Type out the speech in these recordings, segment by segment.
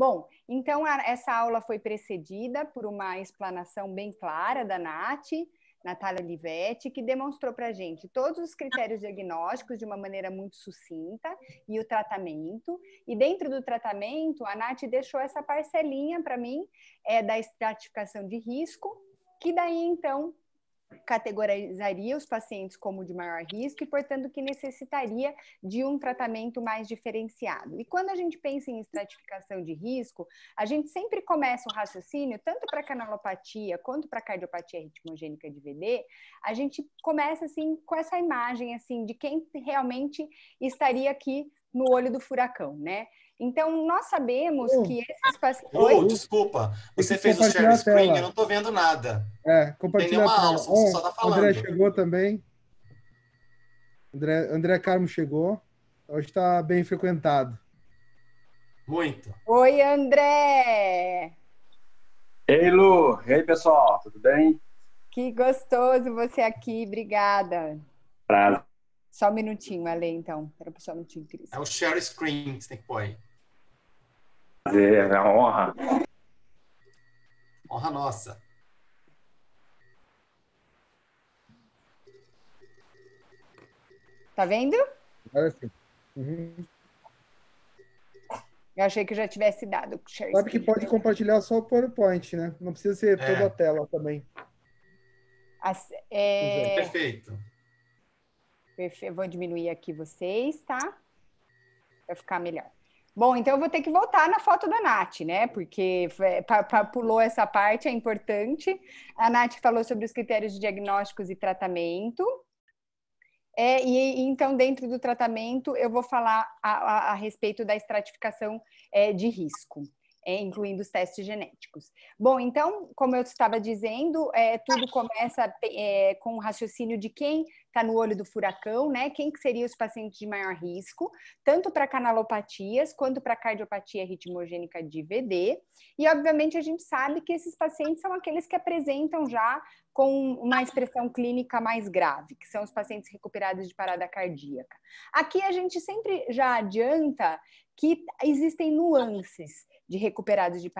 Bom, então a, essa aula foi precedida por uma explanação bem clara da Nath, Natália Livetti, que demonstrou para a gente todos os critérios diagnósticos de uma maneira muito sucinta e o tratamento. E dentro do tratamento, a Nath deixou essa parcelinha para mim é, da estratificação de risco, que daí então categorizaria os pacientes como de maior risco e, portanto, que necessitaria de um tratamento mais diferenciado. E quando a gente pensa em estratificação de risco, a gente sempre começa o raciocínio, tanto para canalopatia quanto para cardiopatia ritmogênica de VD, a gente começa assim com essa imagem assim de quem realmente estaria aqui no olho do furacão, né? Então, nós sabemos que esses pacientes. Oh, desculpa, você fez o share screen, eu não estou vendo nada. É, compartilha. Tem nenhuma aula, você oh, só está falando. André chegou também. André, André Carmo chegou. Hoje está bem frequentado. Muito. Oi, André! Ei, Lu! Ei, pessoal, tudo bem? Que gostoso você aqui, obrigada. Prazer. Só um minutinho, Ale, então. Espera só um minutinho, Cris. É o share screen que você tem que pôr aí prazer, é uma honra. Honra nossa. Tá vendo? Agora sim. Uhum. Eu achei que já tivesse dado. Sabe que pode compartilhar só o PowerPoint, né? Não precisa ser é. toda a tela também. As, é... é. Perfeito. Perfe... Vou diminuir aqui vocês, tá? Para ficar melhor. Bom, então eu vou ter que voltar na foto da Nath, né? Porque é, pra, pra, pulou essa parte, é importante. A Nath falou sobre os critérios de diagnósticos e tratamento. É, e então, dentro do tratamento, eu vou falar a, a, a respeito da estratificação é, de risco. É, incluindo os testes genéticos. Bom, então, como eu estava dizendo, é, tudo começa é, com o raciocínio de quem está no olho do furacão, né? Quem que seriam os pacientes de maior risco, tanto para canalopatias quanto para cardiopatia ritmogênica de VD. E, obviamente, a gente sabe que esses pacientes são aqueles que apresentam já com uma expressão clínica mais grave, que são os pacientes recuperados de parada cardíaca. Aqui a gente sempre já adianta que existem nuances de recuperados de,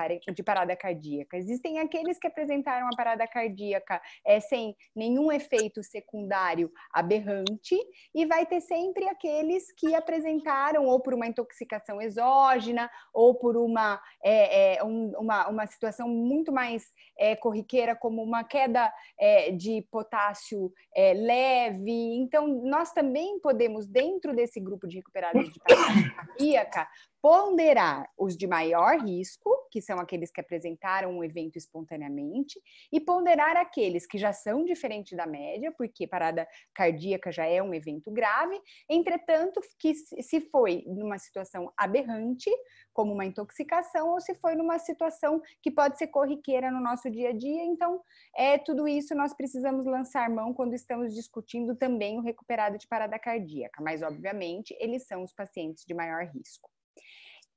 parada cardíaca. Existem aqueles que apresentaram a parada cardíaca é, sem nenhum efeito secundário aberrante, e vai ter sempre aqueles que apresentaram ou por uma intoxicação exógena, ou por uma, é, é, um, uma, uma situação muito mais é, corriqueira, como uma queda é, de potássio é, leve. Então, nós também podemos, dentro desse grupo de recuperados de cardíaca, ponderar os de maior risco, que são aqueles que apresentaram um evento espontaneamente, e ponderar aqueles que já são diferentes da média, porque parada cardíaca já é um evento grave, entretanto, que se foi numa situação aberrante, como uma intoxicação, ou se foi numa situação que pode ser corriqueira no nosso dia a dia. Então, é tudo isso nós precisamos lançar mão quando estamos discutindo também o recuperado de parada cardíaca, mas obviamente eles são os pacientes de maior risco.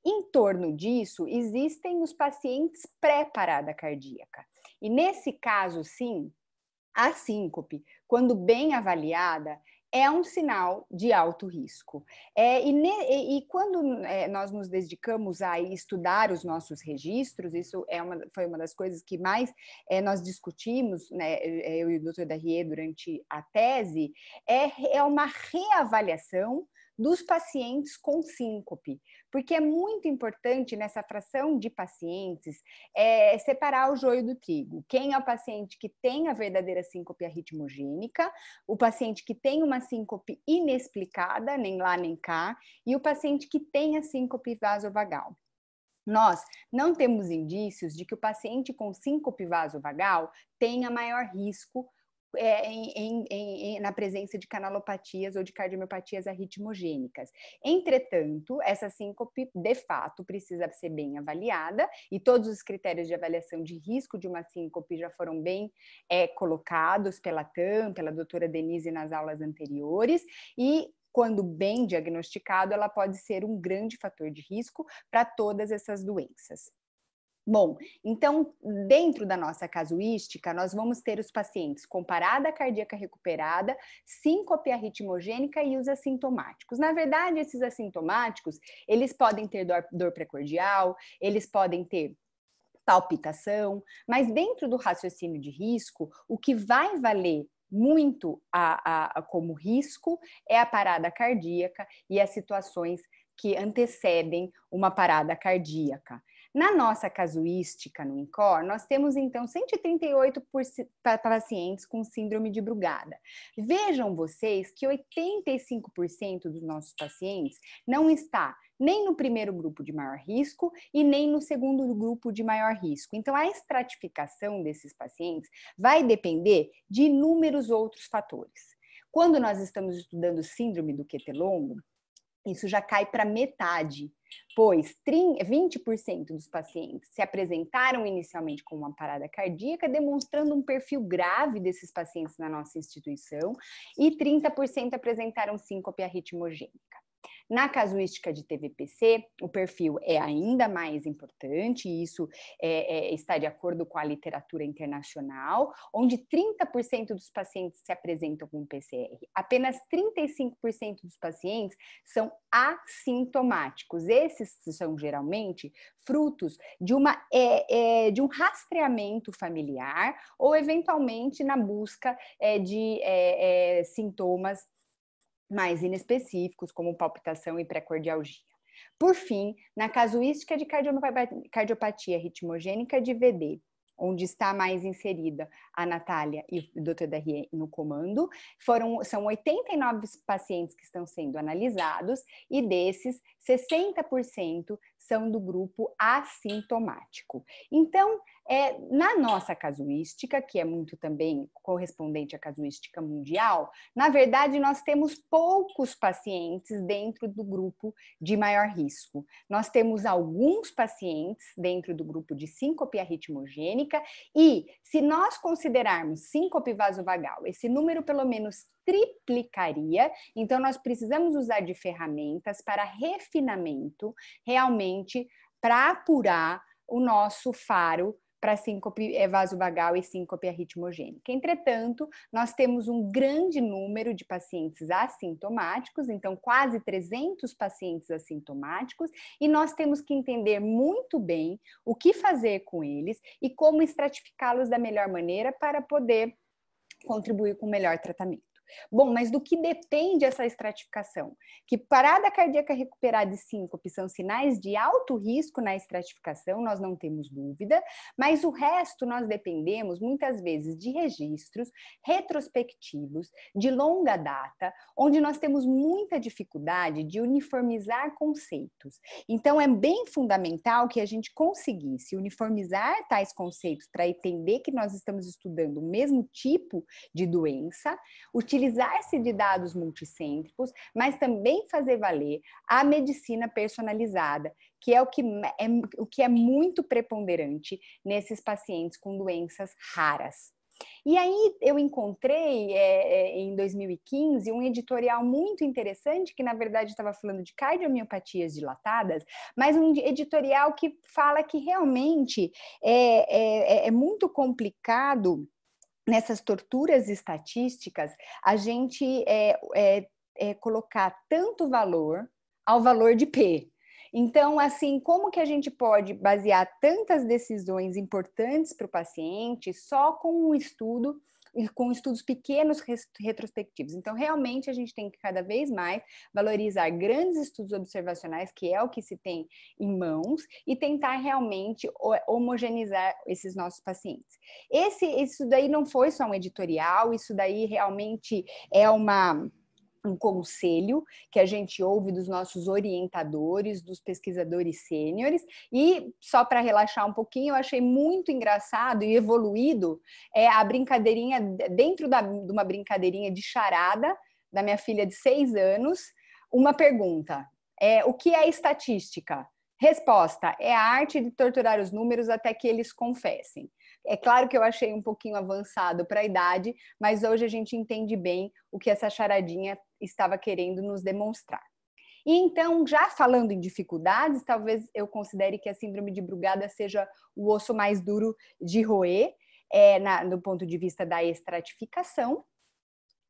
Em torno disso, existem os pacientes pré-parada cardíaca. E nesse caso, sim, a síncope, quando bem avaliada, é um sinal de alto risco. É, e, ne, e, e, quando é, nós nos dedicamos a estudar os nossos registros, isso é uma, foi uma das coisas que mais é, nós discutimos, né, eu e o doutor Darrier, durante a tese, é, é uma reavaliação dos pacientes com síncope, porque é muito importante nessa fração de pacientes é, separar o joio do trigo. Quem é o paciente que tem a verdadeira síncope arritmogênica, o paciente que tem uma síncope inexplicada, nem lá nem cá, e o paciente que tem a síncope vasovagal. Nós não temos indícios de que o paciente com síncope vasovagal tenha maior risco é, em, em, em, na presença de canalopatias ou de cardiomiopatias arritmogênicas. Entretanto, essa síncope, de fato, precisa ser bem avaliada e todos os critérios de avaliação de risco de uma síncope já foram bem é, colocados pela TAM, pela doutora Denise nas aulas anteriores e quando bem diagnosticado, ela pode ser um grande fator de risco para todas essas doenças. Bom, então, dentro da nossa casuística, nós vamos ter os pacientes com parada cardíaca recuperada, síncope arritmogênica e os assintomáticos. Na verdade, esses assintomáticos, eles podem ter dor, dor precordial, eles podem ter palpitação, mas dentro do raciocínio de risco, o que vai valer muito a, a, a como risco é a parada cardíaca e as situações que antecedem uma parada cardíaca. Na nossa casuística no INCOR, nós temos então 138 pacientes com síndrome de Brugada. Vejam vocês que 85% dos nossos pacientes não está nem no primeiro grupo de maior risco e nem no segundo grupo de maior risco. Então, a estratificação desses pacientes vai depender de inúmeros outros fatores. Quando nós estamos estudando síndrome do QT longo, isso já cai para metade, pois 20% dos pacientes se apresentaram inicialmente com uma parada cardíaca, demonstrando um perfil grave desses pacientes na nossa instituição, e 30% apresentaram síncope arritmogênica. Na casuística de TVPC, o perfil é ainda mais importante, e isso é, é, está de acordo com a literatura internacional, onde 30% dos pacientes se apresentam com PCR. Apenas 35% dos pacientes são assintomáticos. Esses são geralmente frutos de, uma, é, é de um rastreamento familiar ou, eventualmente, na busca é, de é, sintomas mais inespecíficos, como palpitação e pré-cordialgia. Por fim, na casuística de cardiopatia ritmogênica de VD, onde está mais inserida a Natália e o Dr. Darrier no comando, foram, são 89 pacientes que estão sendo analisados e desses, 60% são do grupo assintomático. Então, é, na nossa casuística, que é muito também correspondente à casuística mundial, na verdade, nós temos poucos pacientes dentro do grupo de maior risco. Nós temos alguns pacientes dentro do grupo de síncope arritmogênica, e se nós considerarmos síncope vasovagal, esse número pelo menos triplicaria. Então, nós precisamos usar de ferramentas para refinamento, realmente, para apurar o nosso faro para síncope eh, vasovagal e síncope arritmogênica. Entretanto, nós temos um grande número de pacientes assintomáticos, então quase 300 pacientes assintomáticos, e nós temos que entender muito bem o que fazer com eles e como estratificá-los da melhor maneira para poder contribuir com o melhor tratamento. Bom, mas do que depende essa estratificação? Que parada cardíaca recuperada e síncope são sinais de alto risco na estratificação, nós não temos dúvida, mas o resto nós dependemos muitas vezes de registros retrospectivos de longa data, onde nós temos muita dificuldade de uniformizar conceitos. Então é bem fundamental que a gente conseguisse uniformizar tais conceitos para entender que nós estamos estudando o mesmo tipo de doença, o utilizar-se de dados multicêntricos, mas também fazer valer a medicina personalizada, que é o que é, o que é muito preponderante nesses pacientes com doenças raras. E aí eu encontrei é, é em 2015 um editorial muito interessante que na verdade estava falando de cardiomiopatias dilatadas, mas um editorial que fala que realmente é, é, é, é muito complicado nessas torturas estatísticas, a gente é, é, é colocar tanto valor ao valor de P, então, assim, como que a gente pode basear tantas decisões importantes para o paciente só com um estudo com estudos pequenos retrospectivos. Então, realmente, a gente tem que cada vez mais valorizar grandes estudos observacionais, que é o que se tem em mãos, e tentar realmente homogeneizar esses nossos pacientes. Esse, isso daí não foi só um editorial, isso daí realmente é uma um conselho que a gente ouve dos nossos orientadores, dos pesquisadores sêniores. E só para relaxar um pouquinho, eu achei muito engraçado e evoluído é a brincadeirinha dentro da, de uma brincadeirinha de charada da minha filha de seis anos, uma pergunta: é, o que é estatística? Resposta: é a arte de torturar os números até que eles confessem. É claro que eu achei um pouquinho avançado para a idade, mas hoje a gente entende bem o que essa charadinha estava querendo nos demonstrar. E então, já falando em dificuldades, talvez eu considere que a síndrome de Brugada seja o osso mais duro de roer, é, na, do ponto de vista da estratificação,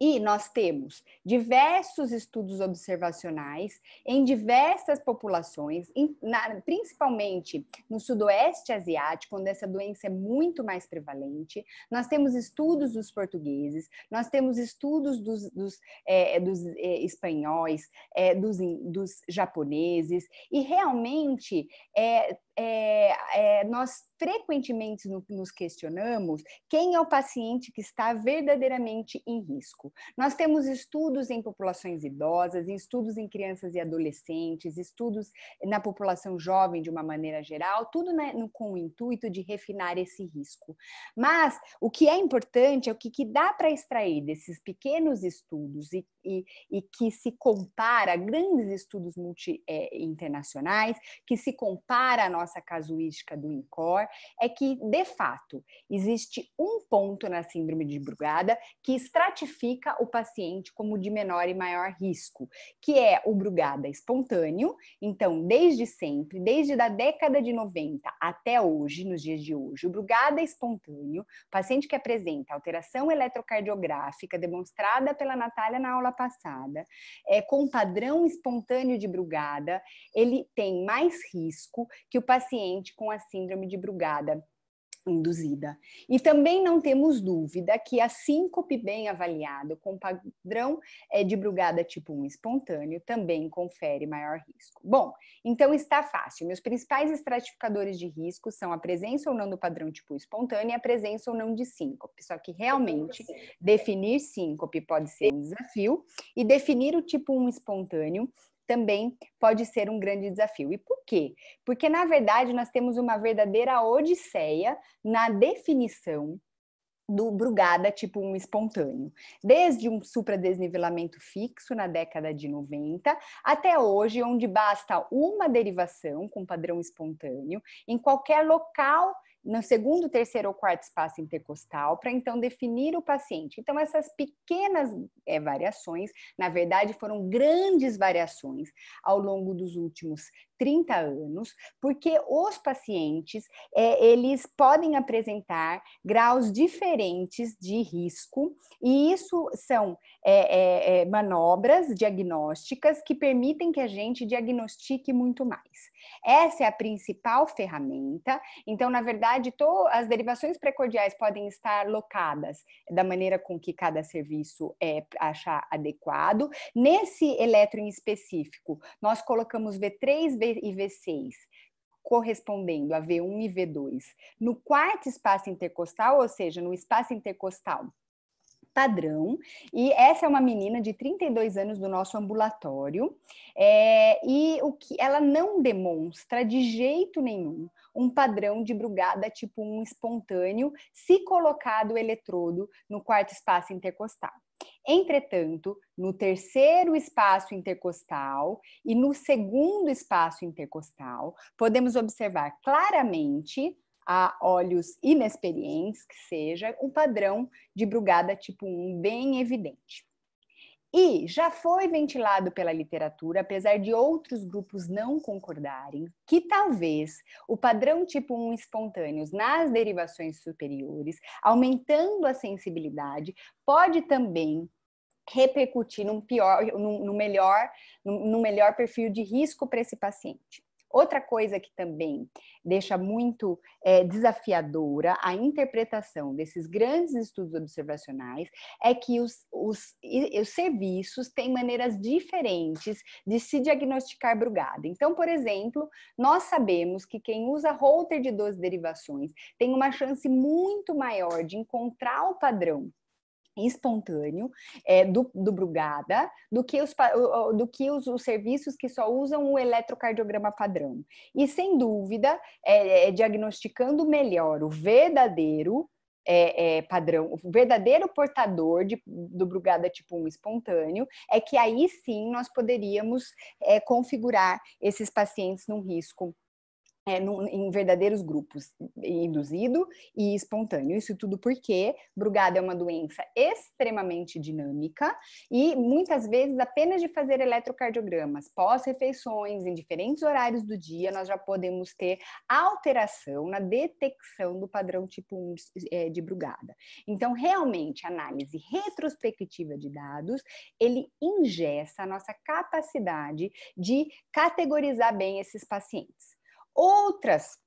e nós temos diversos estudos observacionais em diversas populações, em, na, principalmente no sudoeste asiático, onde essa doença é muito mais prevalente. Nós temos estudos dos portugueses, nós temos estudos dos, dos, é, é dos é, espanhóis, é, dos, dos japoneses, e realmente é, é, é, nós frequentemente nos questionamos quem é o paciente que está verdadeiramente em risco. Nós temos estudos em populações idosas, estudos em crianças e adolescentes, estudos na população jovem de uma maneira geral, tudo né, com o intuito de refinar esse risco. Mas o que é importante é o que, que dá para extrair desses pequenos estudos e, e, e, que se compara a grandes estudos multi, é, internacionais, que se compara a nossa casuística do INCOR é que, de fato, existe um ponto na síndrome de Brugada que estratifica o paciente como de menor e maior risco, que é o Brugada espontâneo. Então, desde sempre, desde da década de 90 até hoje, nos dias de hoje, o Brugada espontâneo, paciente que apresenta alteração eletrocardiográfica demonstrada pela Natália na aula passada, é, com padrão espontâneo de Brugada, ele tem mais risco que o paciente com a síndrome de Brugada madrugada induzida. E também não temos dúvida que a síncope bem avaliada com padrão é de brugada tipo 1 espontâneo também confere maior risco. Bom, então está fácil. Meus principais estratificadores de risco são a presença ou não do padrão tipo espontâneo e a presença ou não de síncope. Só que realmente definir síncope pode ser um desafio e definir o tipo 1 espontâneo também pode ser um grande desafio. E por quê? Porque, na verdade, nós temos uma verdadeira odisseia na definição do Brugada tipo um espontâneo, desde um supradesnivelamento fixo na década de 90 até hoje, onde basta uma derivação com padrão espontâneo em qualquer local no segundo, terceiro ou quarto espaço intercostal, para então definir o paciente. Então, essas pequenas é, variações, na verdade, foram grandes variações ao longo dos últimos 30 anos, porque os pacientes, é, eles podem apresentar graus diferentes de risco, e isso são é, manobras diagnósticas que permitem que a gente diagnostique muito mais. Essa é a principal ferramenta, então, na verdade, verdade, to, as derivações precordiais podem estar locadas da maneira com que cada serviço é, achar adequado. Nesse elétron específico, nós colocamos V3 e V6 correspondendo a V1 e V2 no quarto espaço intercostal, ou seja, no espaço intercostal padrão. E essa é uma menina de 32 anos do nosso ambulatório. É, e o que ela não demonstra de jeito nenhum um padrão de brugada tipo um espontâneo se colocado o eletrodo no quarto espaço intercostal. Entretanto, no terceiro espaço intercostal e no segundo espaço intercostal, podemos observar claramente a olhos inexperientes, que seja, um padrão de brugada tipo 1 bem evidente. E já foi ventilado pela literatura, apesar de outros grupos não concordarem, que talvez o padrão tipo 1 espontâneos nas derivações superiores, aumentando a sensibilidade, pode também repercutir num pior, melhor, melhor perfil de risco para esse paciente. Outra coisa que também deixa muito é, desafiadora a interpretação desses grandes estudos observacionais é que os, os, os serviços têm maneiras diferentes de se diagnosticar brugada. Então, por exemplo, nós sabemos que quem usa Holter de 12 derivações tem uma chance muito maior de encontrar o padrão espontâneo é, do, do Brugada do que, os, do que os, os, serviços que só usam o eletrocardiograma padrão. E, sem dúvida, é, é, é diagnosticando melhor o verdadeiro é, é, padrão, o verdadeiro portador de, do Brugada tipo 1 espontâneo, é que aí sim nós poderíamos é, configurar esses pacientes num risco é, num, em verdadeiros grupos, induzido e espontâneo. Isso tudo porque Brugada é uma doença extremamente dinâmica e muitas vezes apenas de fazer eletrocardiogramas pós-refeições, em diferentes horários do dia, nós já podemos ter alteração na detecção do padrão tipo 1 é, de Brugada. Então, realmente, a análise retrospectiva de dados, ele ingessa a nossa capacidade de categorizar bem esses pacientes outras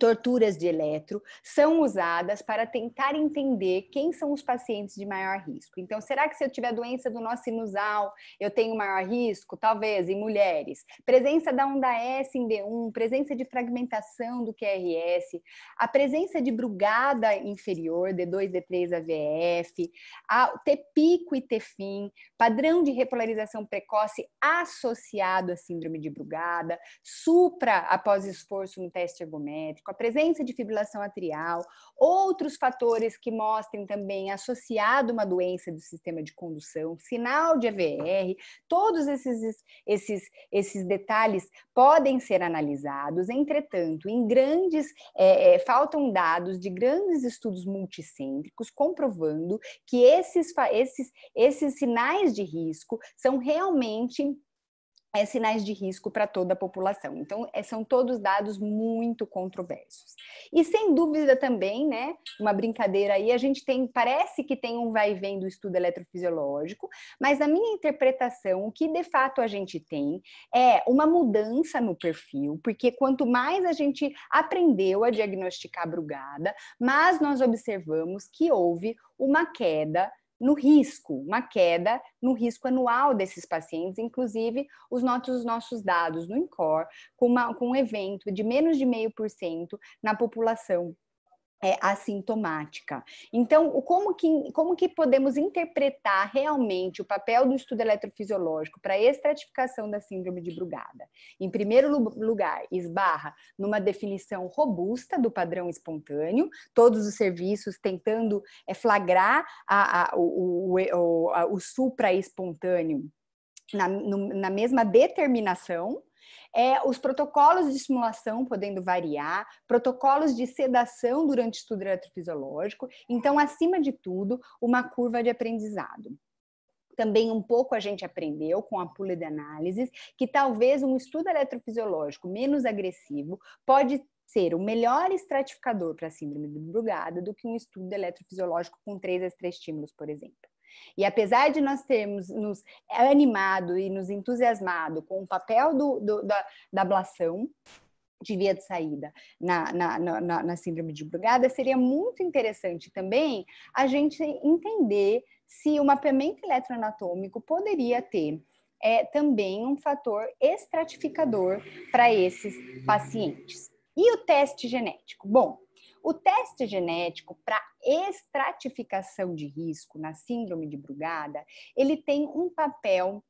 torturas de eletro, são usadas para tentar entender quem são os pacientes de maior risco. Então, será que se eu tiver doença do nó sinusal, eu tenho maior risco? Talvez, em mulheres. Presença da onda S em D1, presença de fragmentação do QRS, a presença de brugada inferior, D2, D3, AVF, a ter pico e ter fim, padrão de repolarização precoce associado à síndrome de brugada, supra após esforço no teste ergométrico, com a presença de fibrilação atrial, outros fatores que mostrem também associado uma doença do sistema de condução, sinal de EVR, todos esses, esses, esses detalhes podem ser analisados. Entretanto, em grandes, é, é, faltam dados de grandes estudos multicêntricos comprovando que esses, esses, esses sinais de risco são realmente é, sinais de risco para toda a população. Então, é, são todos dados muito controversos. E sem dúvida também, né, uma brincadeira aí, a gente tem, parece que tem um vai e vem do estudo eletrofisiológico, mas na minha interpretação, o que de fato a gente tem é uma mudança no perfil, porque quanto mais a gente aprendeu a diagnosticar a brugada, mas nós observamos que houve uma queda no risco, uma queda no risco anual desses pacientes, inclusive os nossos, os nossos dados no INCOR, com, uma, com um evento de menos de meio por cento na população é, assintomática. Então, como que, como que podemos interpretar realmente o papel do estudo eletrofisiológico para a estratificação da síndrome de Brugada? Em primeiro lugar, esbarra numa definição robusta do padrão espontâneo, todos os serviços tentando é, flagrar a, a, o, o, o, o supra-espontâneo na, no, na mesma determinação, é, os protocolos de estimulação podendo variar, protocolos de sedação durante estudo eletrofisiológico. Então, acima de tudo, uma curva de aprendizado também um pouco a gente aprendeu com a pula de análise que talvez um estudo eletrofisiológico menos agressivo pode ser o melhor estratificador para a síndrome de Brugada do que um estudo eletrofisiológico com 3 a 3 estímulos, por exemplo. E apesar de nós termos nos animado e nos entusiasmado com o papel do, do da, da ablação, de via de saída na, na, na, na, síndrome de Brugada, seria muito interessante também a gente entender se o mapeamento eletroanatômico poderia ter é, também um fator estratificador para esses pacientes. E o teste genético? Bom, o teste genético para estratificação de risco na síndrome de Brugada, ele tem um papel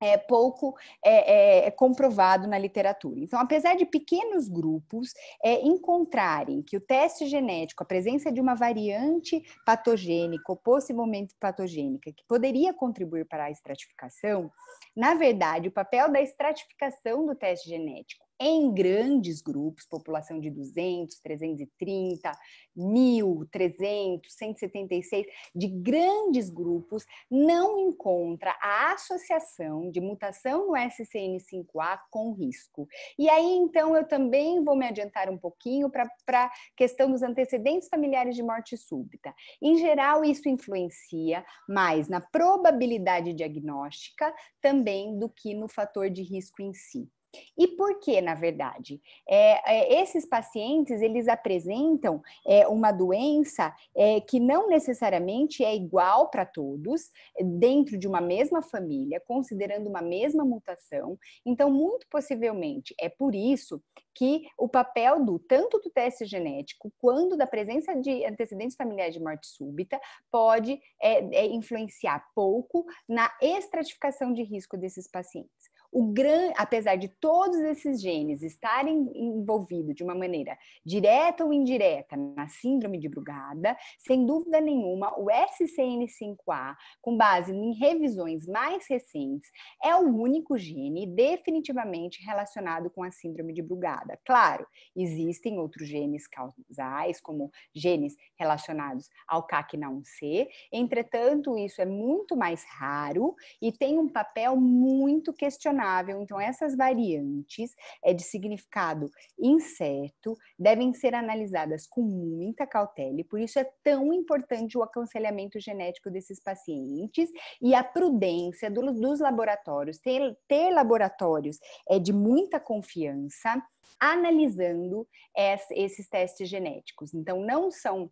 é, pouco é, é, é, comprovado na literatura. Então, apesar de pequenos grupos é, encontrarem que o teste genético, a presença de uma variante patogênica ou possivelmente patogênica, que poderia contribuir para a estratificação, na verdade, o papel da estratificação do teste genético em grandes grupos, população de 200, 330, 1000, 300, 176, de grandes grupos, não encontra a associação de mutação no SCN5A com risco. E aí, então, eu também vou me adiantar um pouquinho para a questão dos antecedentes familiares de morte súbita. Em geral, isso influencia mais na probabilidade diagnóstica também do que no fator de risco em si. E por que, na verdade? É, é, esses pacientes, eles apresentam é, uma doença é, que não necessariamente é igual para todos, dentro de uma mesma família, considerando uma mesma mutação. Então, muito possivelmente, é por isso que o papel do tanto do teste genético quanto da presença de antecedentes familiares de morte súbita pode é, é, influenciar pouco na estratificação de risco desses pacientes o gran, apesar de todos esses genes estarem envolvidos de uma maneira direta ou indireta na síndrome de Brugada, sem dúvida nenhuma, o SCN5A, com base em revisões mais recentes, é o único gene definitivamente relacionado com a síndrome de Brugada. Claro, existem outros genes causais, como genes relacionados ao CACNA1C, entretanto, isso é muito mais raro e tem um papel muito questionável questionável. Então, essas variantes é de significado incerto, devem ser analisadas com muita cautela, e por isso é tão importante o aconselhamento genético desses pacientes e a prudência do, dos laboratórios, ter, ter laboratórios é de muita confiança analisando es, esses testes genéticos. Então, não são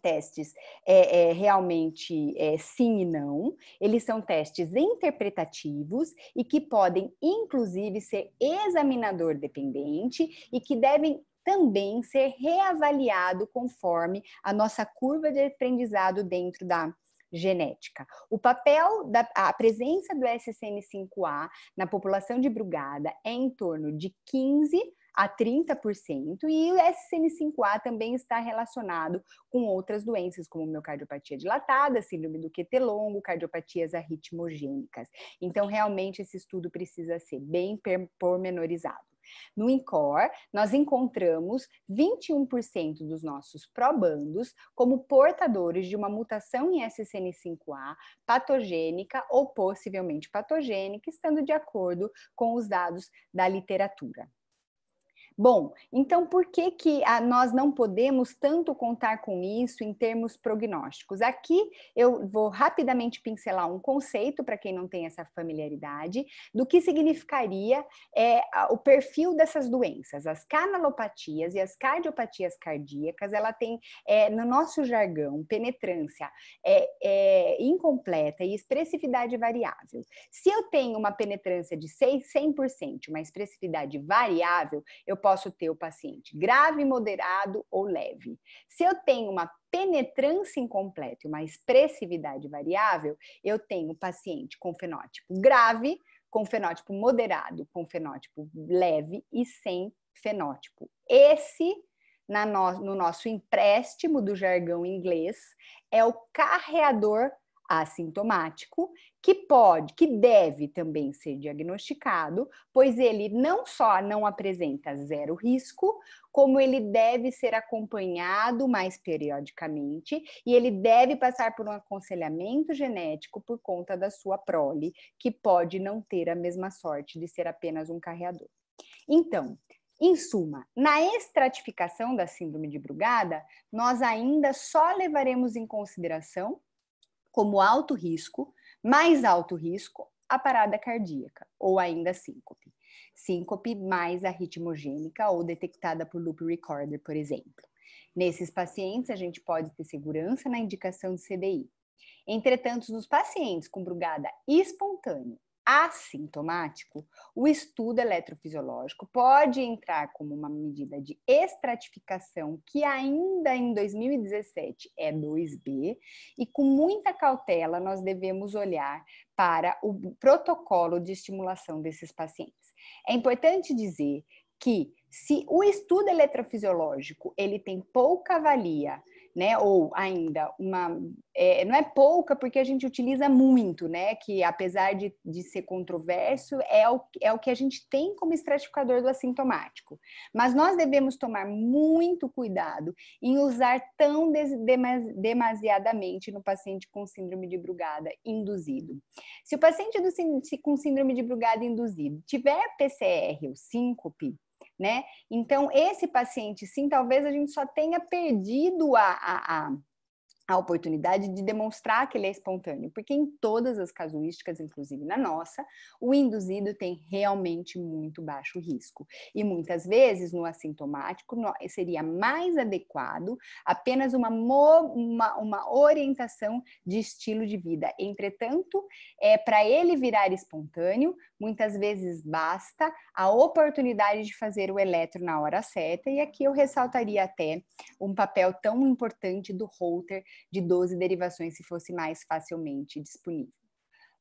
testes é, é realmente é, sim e não, eles são testes interpretativos e que podem, inclusive, ser examinador dependente e que devem também ser reavaliado conforme a nossa curva de aprendizado dentro da genética. O papel da a presença do SCN5A na população de Brugada é em torno de 15 a 30%, e o SCN5A também está relacionado com outras doenças, como miocardiopatia dilatada, síndrome do QT longo, cardiopatias arritmogênicas. Então, realmente, esse estudo precisa ser bem pormenorizado. No INCOR, nós encontramos 21% dos nossos probandos como portadores de uma mutação em SCN5A patogênica ou possivelmente patogênica, estando de acordo com os dados da literatura. Bom, então por que, que a, nós não podemos tanto contar com isso em termos prognósticos? Aqui eu vou rapidamente pincelar um conceito para quem não tem essa familiaridade do que significaria é, o perfil dessas doenças. As canalopatias e as cardiopatias cardíacas, ela tem é, no nosso jargão penetrância é, é incompleta e expressividade variável. Se eu tenho uma penetrância de 6, 100%, uma expressividade variável, eu posso posso ter o paciente grave, moderado ou leve. Se eu tenho uma penetrância incompleta e uma expressividade variável, eu tenho paciente com fenótipo grave, com fenótipo moderado, com fenótipo leve e sem fenótipo. Esse no, no nosso empréstimo do jargão inglês, é o carreador assintomático que pode, que deve também ser diagnosticado, pois ele não só não apresenta zero risco, como ele deve ser acompanhado mais periodicamente e ele deve passar por um aconselhamento genético por conta da sua prole, que pode não ter a mesma sorte de ser apenas um carreador. Então, em suma, na estratificação da síndrome de Brugada, nós ainda só levaremos em consideração como alto risco mais alto risco, a parada cardíaca, ou ainda a síncope. Síncope mais a ritmogênica ou detectada por loop recorder, por exemplo. Nesses pacientes, a gente pode ter segurança na indicação de CDI. Entretanto, nos pacientes com brugada espontânea assintomático, o estudo eletrofisiológico pode entrar como uma medida de estratificação que ainda em 2017 é 2B, e com muita cautela nós devemos olhar para o protocolo de estimulação desses pacientes. É importante dizer que se o estudo eletrofisiológico ele tem pouca valia né? Ou ainda uma é, não é pouca porque a gente utiliza muito, né? Que apesar de, de ser controverso, é o, é o que a gente tem como estratificador do assintomático. Mas nós devemos tomar muito cuidado em usar tão des, demas, demasiadamente no paciente com síndrome de Brugada induzido. Se o paciente do, com síndrome de Brugada induzido tiver PCR ou síncope, né? Então, esse paciente, sim, talvez a gente só tenha perdido a, a, a a oportunidade de demonstrar que ele é espontâneo, porque em todas as casuísticas, inclusive na nossa, o induzido tem realmente muito baixo risco. E muitas vezes no assintomático seria mais adequado apenas uma, uma, uma orientação de estilo de vida. Entretanto, é para ele virar espontâneo, muitas vezes basta a oportunidade de fazer o eletro na hora certa, e aqui eu ressaltaria até um papel tão importante do Holter de 12 derivações se fosse mais facilmente disponível.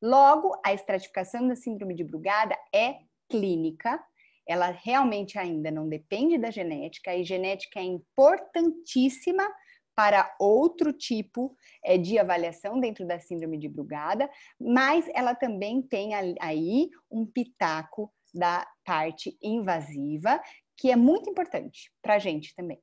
Logo, a estratificação da síndrome de Brugada é clínica, ela realmente ainda não depende da genética, e genética é importantíssima para outro tipo eh, de avaliação dentro da síndrome de Brugada, mas ela também tem aí um pitaco da parte invasiva, que é muito importante para a gente também.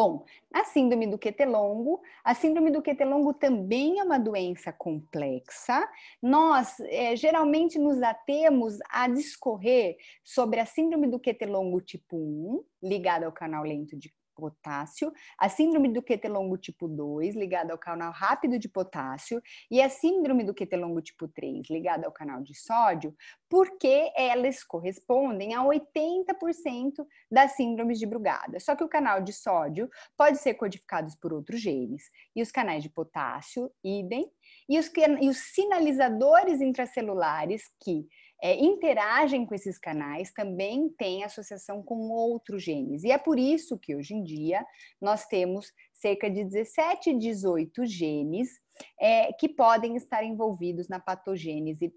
Bom, a síndrome do QT longo, a síndrome do QT longo também é uma doença complexa. Nós é, geralmente nos atemos a discorrer sobre a síndrome do QT longo tipo 1, ligada ao canal lento de potássio, a síndrome do QT longo tipo 2, ligada ao canal rápido de potássio, e a síndrome do QT longo tipo 3, ligada ao canal de sódio, porque elas correspondem a 80% das síndromes de Brugada. Só que o canal de sódio pode ser codificado por outros genes, e os canais de potássio, idem, e os, e os sinalizadores intracelulares que é, interagem com esses canais também têm associação com outros genes. E é por isso que hoje em dia nós temos cerca de 17, 18 genes é, que podem estar envolvidos na patogênese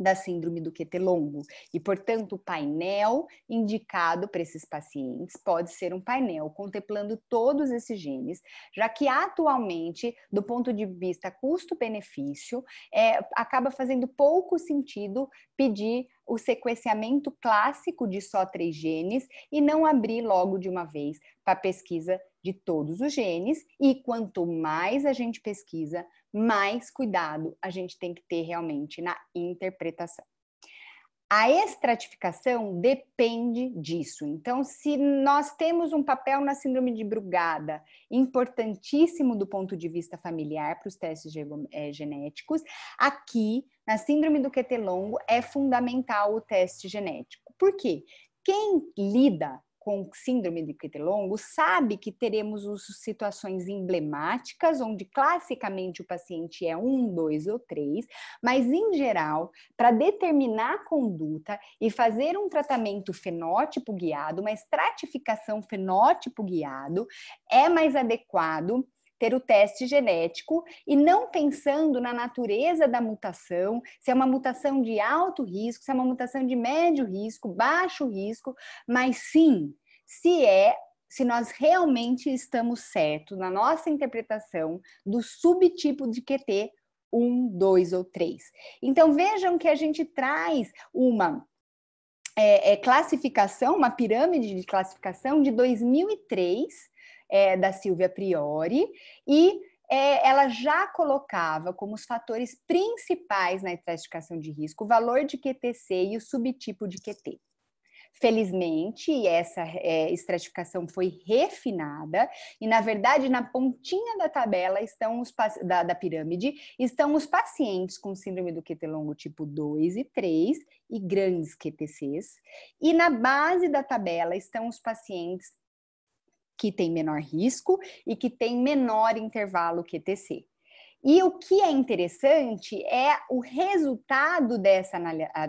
da síndrome do QT longo. E, portanto, o painel indicado para esses pacientes pode ser um painel contemplando todos esses genes, já que atualmente, do ponto de vista custo-benefício, é, acaba fazendo pouco sentido pedir o sequenciamento clássico de só três genes e não abrir logo de uma vez para pesquisa de todos os genes. E quanto mais a gente pesquisa, mais cuidado a gente tem que ter realmente na interpretação. A estratificação depende disso. Então, se nós temos um papel na síndrome de Brugada importantíssimo do ponto de vista familiar para os testes eh, genéticos, aqui na síndrome do QT longo é fundamental o teste genético. Por quê? Quem lida com síndrome de longo sabe que teremos situações emblemáticas, onde classicamente o paciente é um, dois ou três, mas em geral, para determinar a conduta e fazer um tratamento fenótipo guiado, uma estratificação fenótipo guiado, é mais adequado ter o teste genético e não pensando na natureza da mutação, se é uma mutação de alto risco, se é uma mutação de médio risco, baixo risco, mas sim se é se nós realmente estamos certos na nossa interpretação do subtipo de QT 1, 2 ou 3. Então vejam que a gente traz uma é, é, classificação, uma pirâmide de classificação de 2003 é, da Silvia Priori, e é, ela já colocava como os fatores principais na estratificação de risco o valor de QTC e o subtipo de QT. Felizmente, essa é, estratificação foi refinada e, na verdade, na pontinha da tabela estão os da, da, pirâmide estão os pacientes com síndrome do QT longo tipo 2 e 3 e grandes QTCs, e na base da tabela estão os pacientes que tem menor risco e que tem menor intervalo QTC. E o que é interessante é o resultado dessa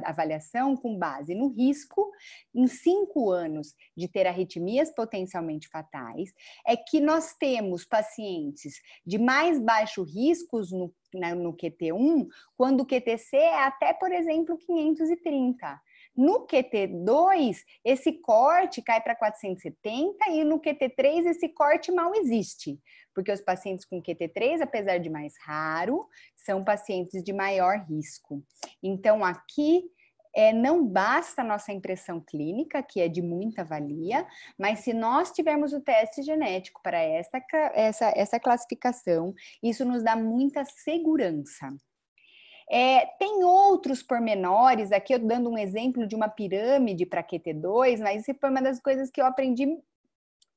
avaliação com base no risco em cinco anos de ter arritmias potencialmente fatais, é que nós temos pacientes de mais baixo riscos no, né, no QT1, quando o QTC é até, por exemplo, 530 no QT2, esse corte cai para 470 e no QT3 esse corte mal existe, porque os pacientes com QT3, apesar de mais raro, são pacientes de maior risco. Então, aqui é, não basta a nossa impressão clínica, que é de muita valia, mas se nós tivermos o teste genético para essa, essa, essa classificação, isso nos dá muita segurança. É, tem outros pormenores, aqui eu dando um exemplo de uma pirâmide para QT2, mas isso foi uma das coisas que eu aprendi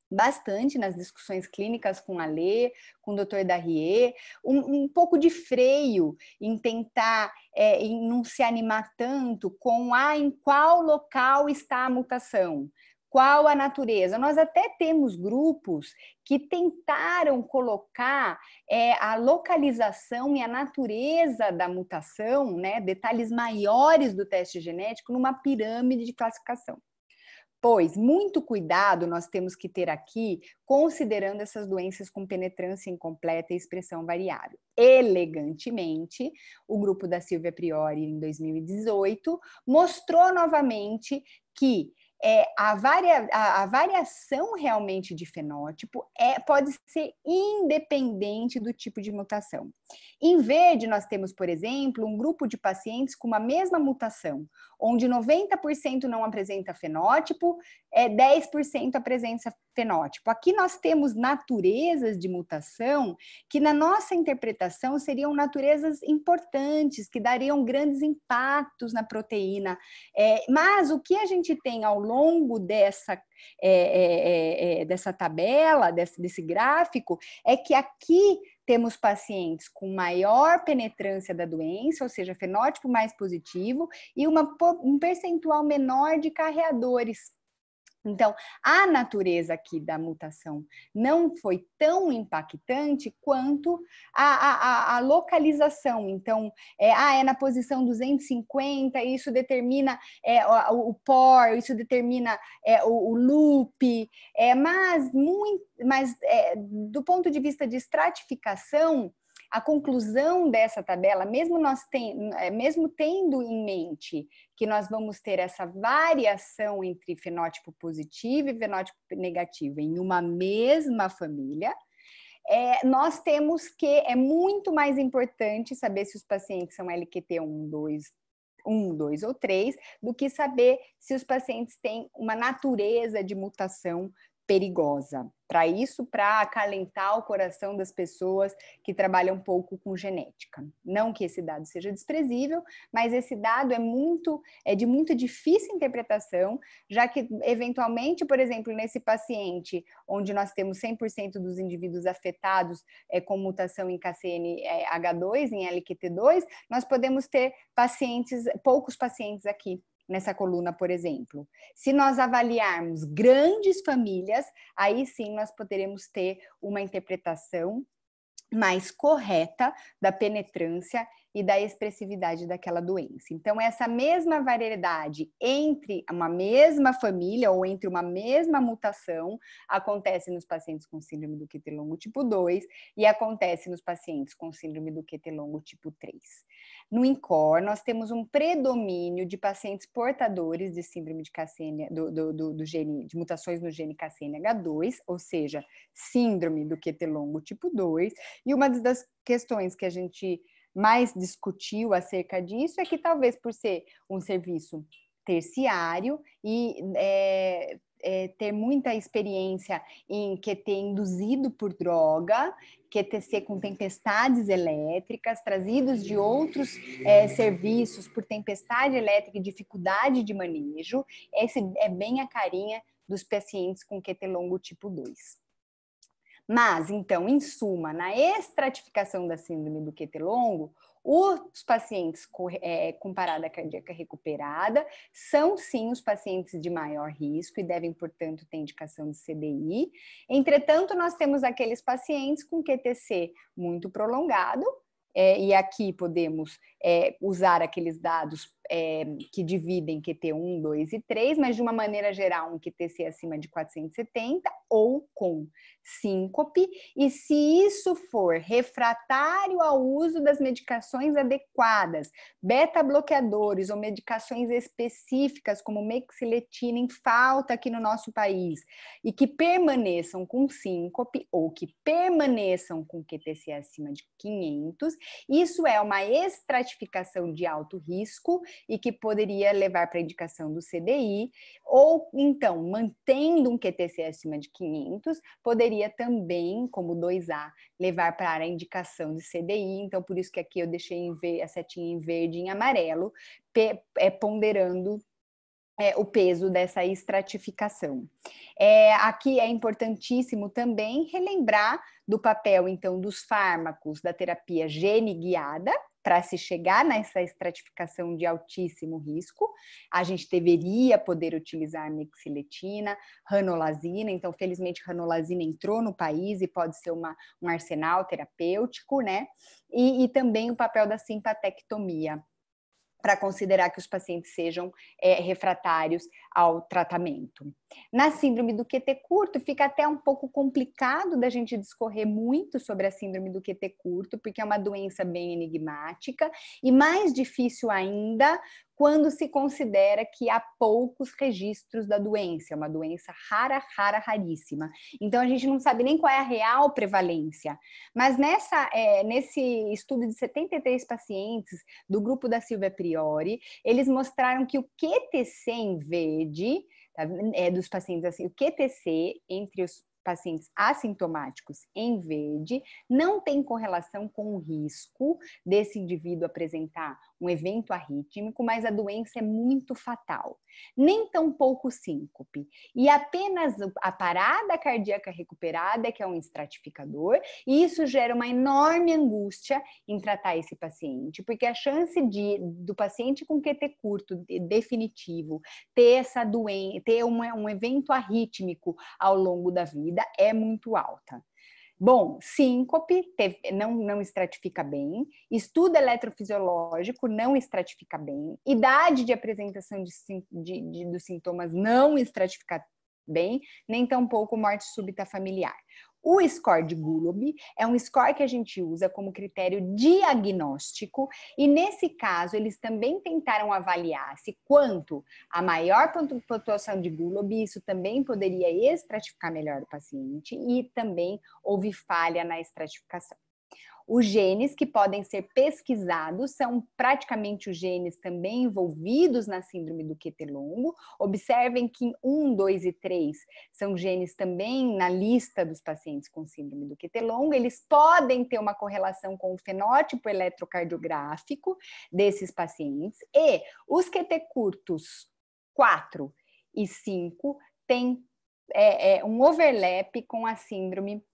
bastante nas discussões clínicas com a Lê, com o doutor Darrier, um, um, pouco de freio em tentar é, em não se animar tanto com a ah, em qual local está a mutação qual a natureza. Nós até temos grupos que tentaram colocar é, a localização e a natureza da mutação, né, detalhes maiores do teste genético, numa pirâmide de classificação. Pois, muito cuidado nós temos que ter aqui, considerando essas doenças com penetrância incompleta e expressão variável. Elegantemente, o grupo da Silvia Priori, em 2018, mostrou novamente que é, a, varia, a, a, variação realmente de fenótipo é, pode ser independente do tipo de mutação. Em verde, nós temos, por exemplo, um grupo de pacientes com uma mesma mutação, onde 90% não apresenta fenótipo, é 10% apresenta fenótipo. Aqui nós temos naturezas de mutação que, na nossa interpretação, seriam naturezas importantes, que dariam grandes impactos na proteína. É, mas o que a gente tem ao longo dessa, é, é, é, é dessa tabela, desse, desse gráfico, é que aqui temos pacientes com maior penetrância da doença, ou seja, fenótipo mais positivo, e uma, um percentual menor de carreadores então, a natureza aqui da mutação não foi tão impactante quanto a, a, a localização. Então, é, ah, é na posição 250, isso determina é, o, o por, isso determina é, o, o, loop, é, mas, muito, mas é, do ponto de vista de estratificação, a conclusão dessa tabela, mesmo, nós ten, é, mesmo tendo em mente que nós vamos ter essa variação entre fenótipo positivo e fenótipo negativo em uma mesma família, é, nós temos que é muito mais importante saber se os pacientes são LQT1, 2, 1, 2 ou 3, do que saber se os pacientes têm uma natureza de mutação perigosa. Para isso, para acalentar o coração das pessoas que trabalham um pouco com genética. Não que esse dado seja desprezível, mas esse dado é muito é de muito difícil interpretação, já que eventualmente, por exemplo, nesse paciente onde nós temos 100% dos indivíduos afetados é, com mutação em KCNH2, é, em LQT2, nós podemos ter pacientes poucos pacientes aqui nessa coluna, por exemplo. Se nós avaliarmos grandes famílias, aí sim nós poderemos ter uma interpretação mais correta da penetrância e da expressividade daquela doença. Então, essa mesma variedade entre uma mesma família ou entre uma mesma mutação acontece nos pacientes com síndrome do QT longo tipo 2 e acontece nos pacientes com síndrome do QT longo tipo 3. No INCOR, nós temos um predomínio de pacientes portadores de síndrome de do, do, do, do gene, de mutações no gene KCNH2, ou seja, síndrome do QT longo tipo 2, e uma das questões que a gente mais discutiu acerca disso é que talvez por ser um serviço terciário e é, é, ter muita experiência em que ter induzido por droga, QTC com tempestades elétricas, trazidos de outros é, serviços por tempestade elétrica e dificuldade de manejo, esse é bem a carinha dos pacientes com QT longo tipo 2. Mas, então, em suma, na estratificação da síndrome do QT longo, os pacientes é, com parada cardíaca recuperada são sim os pacientes de maior risco e devem, portanto, ter indicação de CDI. Entretanto, nós temos aqueles pacientes com QTC muito prolongado, é, e aqui podemos é, usar aqueles dados é, que dividem QT1, 2 e 3, mas de uma maneira geral, um QTC acima de 470 ou com síncope, e se isso for refratário ao uso das medicações adequadas, beta-bloqueadores ou medicações específicas como mexiletina em falta aqui no nosso país, e que permaneçam com síncope ou que permaneçam com QTC acima de 500, isso é uma estratégia stratificação de alto risco e que poderia levar para indicação do CDI, ou então, mantendo um QTC acima de 500, poderia também, como 2A, levar para a indicação de CDI. Então, por isso que aqui eu deixei em ver a setinha em verde e em amarelo, é, ponderando é, o peso dessa estratificação. É, aqui é importantíssimo também relembrar do papel, então, dos fármacos da terapia gene guiada, para se chegar nessa estratificação de altíssimo risco, a gente deveria poder utilizar mixiletina, ranolazina, então felizmente ranolazina entrou no país e pode ser uma, um arsenal terapêutico, né? E, e também o papel da simpatectomia, para considerar que os pacientes sejam é, refratários ao tratamento. Na síndrome do QT curto, fica até um pouco complicado da gente discorrer muito sobre a síndrome do QT curto, porque é uma doença bem enigmática e mais difícil ainda quando se considera que há poucos registros da doença, é uma doença rara, rara, raríssima. Então a gente não sabe nem qual é a real prevalência. Mas nessa, é, nesse estudo de 73 pacientes do grupo da Silvia Priori, eles mostraram que o QTC em verde, tá, é, dos pacientes assim, o QTC entre os pacientes assintomáticos em verde, não tem correlação com o risco desse indivíduo apresentar um evento arrítmico, mas a doença é muito fatal nem tampouco síncope. E apenas a parada cardíaca recuperada, que é um estratificador, e isso gera uma enorme angústia em tratar esse paciente, porque a chance de, do paciente com QT curto, definitivo, ter essa doença, ter uma, um evento arrítmico ao longo da vida é muito alta. Bom, síncope teve, não, não estratifica bem, estudo eletrofisiológico não estratifica bem, idade de apresentação de, de, de, dos sintomas não estratifica bem, nem tampouco morte súbita familiar. O score de Gulub é um score que a gente usa como critério diagnóstico e nesse caso eles também tentaram avaliar se quanto a maior pontuação de Gulub, isso também poderia estratificar melhor o paciente e também houve falha na estratificação. Os genes que podem ser pesquisados são praticamente os genes também envolvidos na síndrome do QT longo. Observem que 1, 2 e 3 são genes também na lista dos pacientes com síndrome do QT longo. Eles podem ter uma correlação com o fenótipo eletrocardiográfico desses pacientes. E os QT curtos 4 e 5 têm é, é, um overlap com a síndrome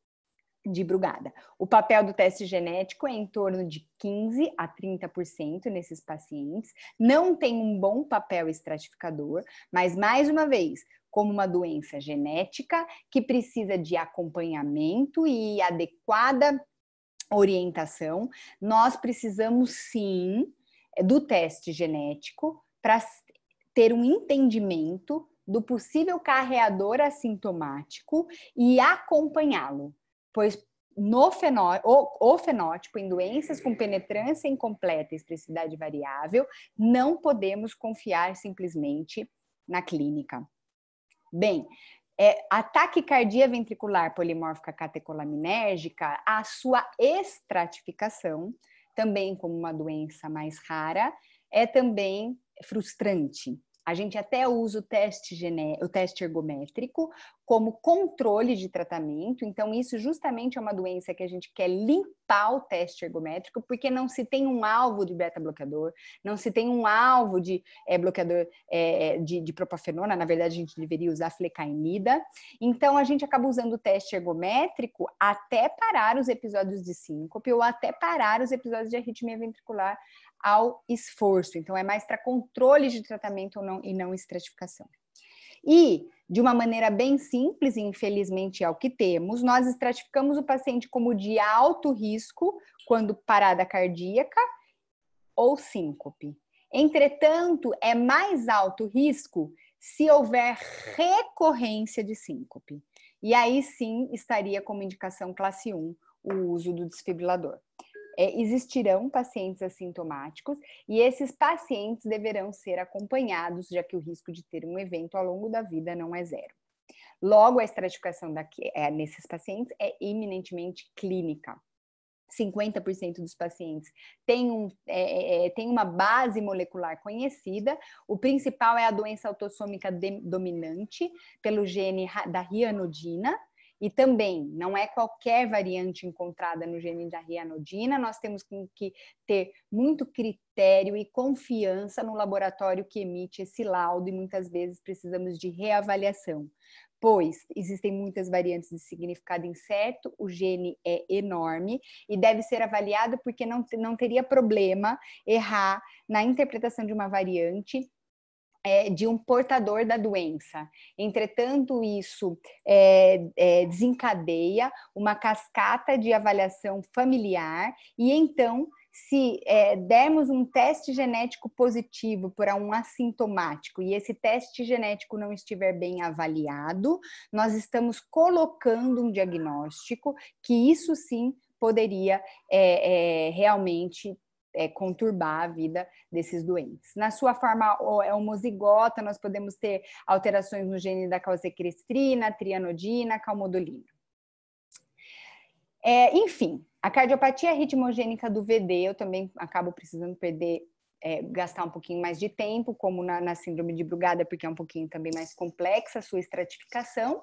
de Brugada. O papel do teste genético é em torno de 15 a 30% nesses pacientes. Não tem um bom papel estratificador, mas mais uma vez, como uma doença genética que precisa de acompanhamento e adequada orientação, nós precisamos sim do teste genético para ter um entendimento do possível carreador assintomático e acompanhá-lo pois no fenó o, o fenótipo em doenças com penetrância incompleta e expressividade variável, não podemos confiar simplesmente na clínica. Bem, é, a taquicardia ventricular polimórfica catecolaminérgica, a sua estratificação, também como uma doença mais rara, é também frustrante. A gente até usa o teste, gené... o teste ergométrico como controle de tratamento. Então, isso justamente é uma doença que a gente quer limpar o teste ergométrico, porque não se tem um alvo de beta-bloqueador, não se tem um alvo de é, bloqueador é, de, de, propafenona. Na verdade, a gente deveria usar flecainida. Então, a gente acaba usando o teste ergométrico até parar os episódios de síncope ou até parar os episódios de arritmia ventricular ao esforço. Então, é mais para controle de tratamento não, e não estratificação. E, de uma maneira bem simples, e infelizmente é o que temos, nós estratificamos o paciente como de alto risco, quando parada cardíaca ou síncope. Entretanto, é mais alto risco se houver recorrência de síncope. E aí sim estaria como indicação classe 1 o uso do desfibrilador é, existirão pacientes assintomáticos e esses pacientes deverão ser acompanhados, já que o risco de ter um evento ao longo da vida não é zero. Logo, a estratificação daqui, é, nesses pacientes é eminentemente clínica. 50% dos pacientes têm, um, é, é, é uma base molecular conhecida. O principal é a doença autossômica de, dominante pelo gene da rianodina, e também, não é qualquer variante encontrada no gene da rianodina, nós temos que ter muito critério e confiança no laboratório que emite esse laudo e muitas vezes precisamos de reavaliação. Pois existem muitas variantes de significado incerto, o gene é enorme e deve ser avaliado porque não, não teria problema errar na interpretação de uma variante é, de um portador da doença. Entretanto, isso é, é, desencadeia uma cascata de avaliação familiar e então se é, dermos um teste genético positivo para um assintomático e esse teste genético não estiver bem avaliado, nós estamos colocando um diagnóstico que isso sim poderia é, é, realmente é, conturbar a vida desses doentes. Na sua forma homozigota, é nós podemos ter alterações no gene da calcecrestrina, trianodina, calmodulina. É, enfim, a cardiopatia ritmogênica do VD, eu também acabo precisando perder, é, gastar um pouquinho mais de tempo, como na, na síndrome de Brugada, porque é um pouquinho também mais complexa a sua estratificação.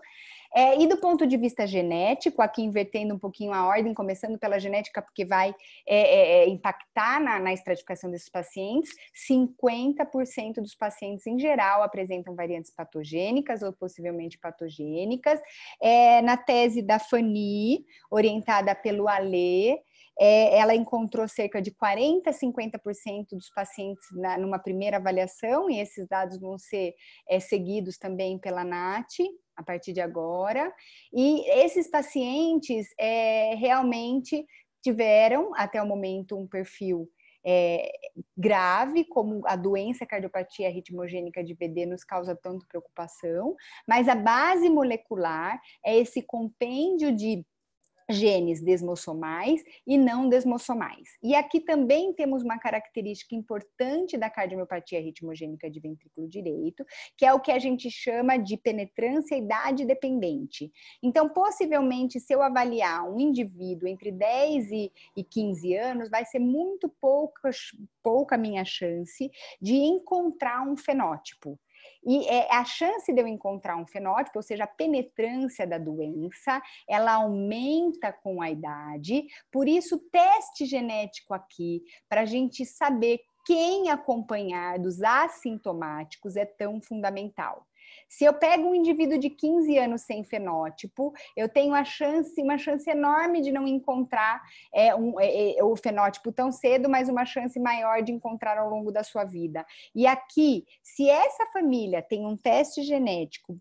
É, e do ponto de vista genético, aqui invertendo um pouquinho a ordem, começando pela genética, porque vai é, é, é impactar na, na, estratificação desses pacientes, 50% dos pacientes em geral apresentam variantes patogênicas ou possivelmente patogênicas. É, na tese da Fani, orientada pelo Alê, é, ela encontrou cerca de 40 a 50% dos pacientes na, numa primeira avaliação, e esses dados vão ser seguidos também pela NAT, a partir de agora. E esses pacientes é, realmente tiveram, até o momento, um perfil é, grave, como a doença cardiopatia ritmogênica de BD nos causa tanto preocupação, mas a base molecular é esse compêndio de genes desmossomais e não desmossomais. E aqui também temos uma característica importante da cardiomiopatia ritmogênica de ventrículo direito, que é o que a gente chama de penetrância idade dependente. Então, possivelmente, se eu avaliar um indivíduo entre 10 e 15 anos, vai ser muito pouca, pouca minha chance de encontrar um fenótipo. E é, a chance de eu encontrar um fenótipo, ou seja, a penetrância da doença, ela aumenta com a idade. Por isso, teste genético aqui, para a gente saber quem acompanhar dos assintomáticos é tão fundamental. Se eu pego um indivíduo de 15 anos sem fenótipo, eu tenho a chance, uma chance enorme de não encontrar é, um, é, é, o fenótipo tão cedo, mas uma chance maior de encontrar ao longo da sua vida. E aqui, se essa família tem um teste genético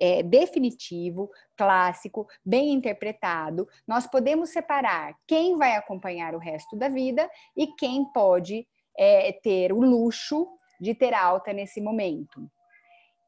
é, definitivo, clássico, bem interpretado, nós podemos separar quem vai acompanhar o resto da vida e quem pode é, ter o luxo de ter alta nesse momento.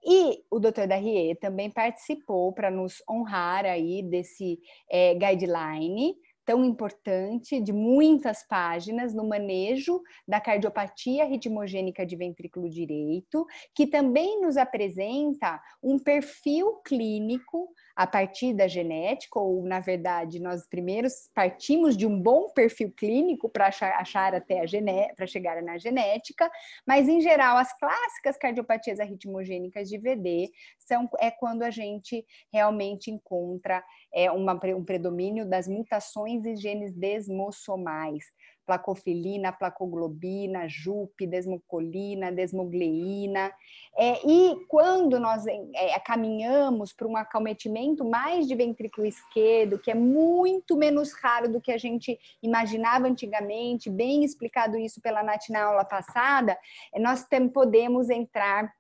E o Dr. Darrier também participou para nos honrar aí desse é, guideline tão importante, de muitas páginas, no manejo da cardiopatia ritmogênica de ventrículo direito, que também nos apresenta um perfil clínico a partir da genética, ou na verdade, nós primeiros partimos de um bom perfil clínico para achar, achar, até a gené para chegar na genética, mas em geral as clássicas cardiopatias arritmogênicas de VD são é quando a gente realmente encontra é, uma, um predomínio das mutações e genes desmossomais placofilina, placoglobina, JUP, desmocolina, desmogleína. É, e quando nós é, caminhamos para um acometimento mais de ventrículo esquerdo, que é muito menos raro do que a gente imaginava antigamente, bem explicado isso pela Nath na aula passada, é, nós tem, podemos entrar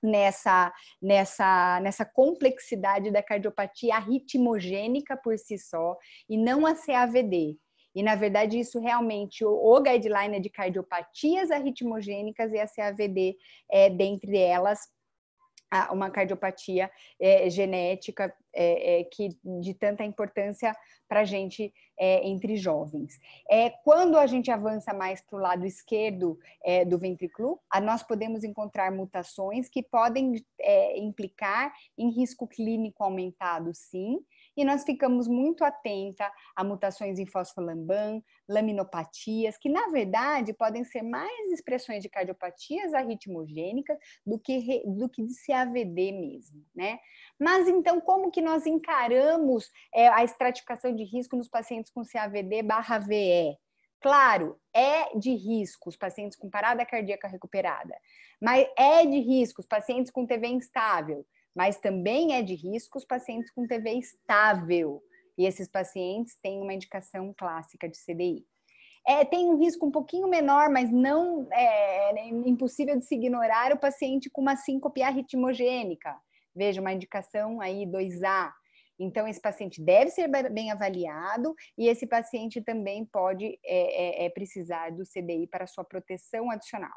nessa, nessa, nessa complexidade da cardiopatia arritmogênica por si só e não a CAVD. E, na verdade, isso realmente, o, guideline é de cardiopatias arritmogênicas e a CAVD é, dentre elas, uma cardiopatia é, genética é, é, que de tanta importância para a gente é, entre jovens. É, quando a gente avança mais para o lado esquerdo é, do ventrículo a, nós podemos encontrar mutações que podem é, implicar em risco clínico aumentado, sim, e nós ficamos muito atenta a mutações em fosfolamban, laminopatias, que na verdade podem ser mais expressões de cardiopatias arritmogênicas do que, do que de CAVD mesmo, né? Mas então, como que nós encaramos é, a estratificação de risco nos pacientes com CAVD barra VE? Claro, é de risco os pacientes com parada cardíaca recuperada, mas é de risco os pacientes com TV instável, mas também é de risco os pacientes com TV estável. E esses pacientes têm uma indicação clássica de CDI. É, tem um risco um pouquinho menor, mas não é, é impossível de se ignorar o paciente com uma síncope arritmogênica. Veja, uma indicação aí 2A. Então, esse paciente deve ser bem avaliado e esse paciente também pode é, é, é precisar do CDI para sua proteção adicional.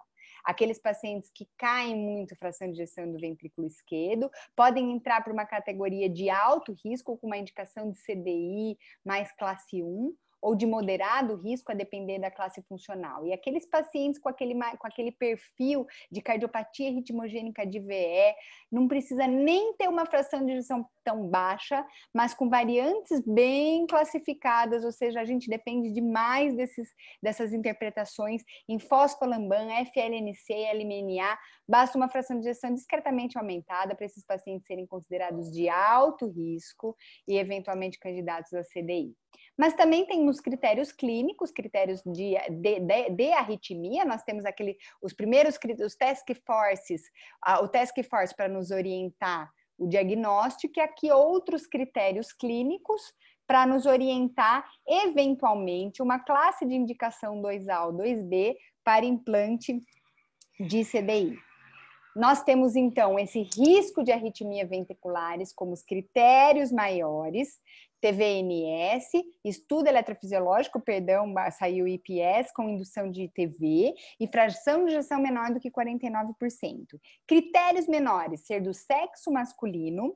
Aqueles pacientes que caem muito fração de gestão do ventrículo esquerdo podem entrar para uma categoria de alto risco com uma indicação de CDI mais classe 1 ou de moderado risco, a depender da classe funcional. E aqueles pacientes com aquele, com aquele perfil de cardiopatia ritmogênica de VE, não precisa nem ter uma fração de injeção tão baixa, mas com variantes bem classificadas, ou seja, a gente depende demais desses, dessas interpretações em foscolamban, FLNC, LMNA, basta uma fração de injeção discretamente aumentada para esses pacientes serem considerados de alto risco e eventualmente candidatos à CDI. Mas também temos critérios clínicos, critérios de, de, de, de arritmia, nós temos aquele, os primeiros os task forces, o task force para nos orientar o diagnóstico e aqui outros critérios clínicos para nos orientar eventualmente uma classe de indicação 2A ou 2B para implante de CDI. Nós temos então esse risco de arritmia ventriculares como os critérios maiores TVNS, estudo eletrofisiológico, perdão, saiu IPS com indução de TV e fração de injeção menor do que 49%. Critérios menores, ser do sexo masculino,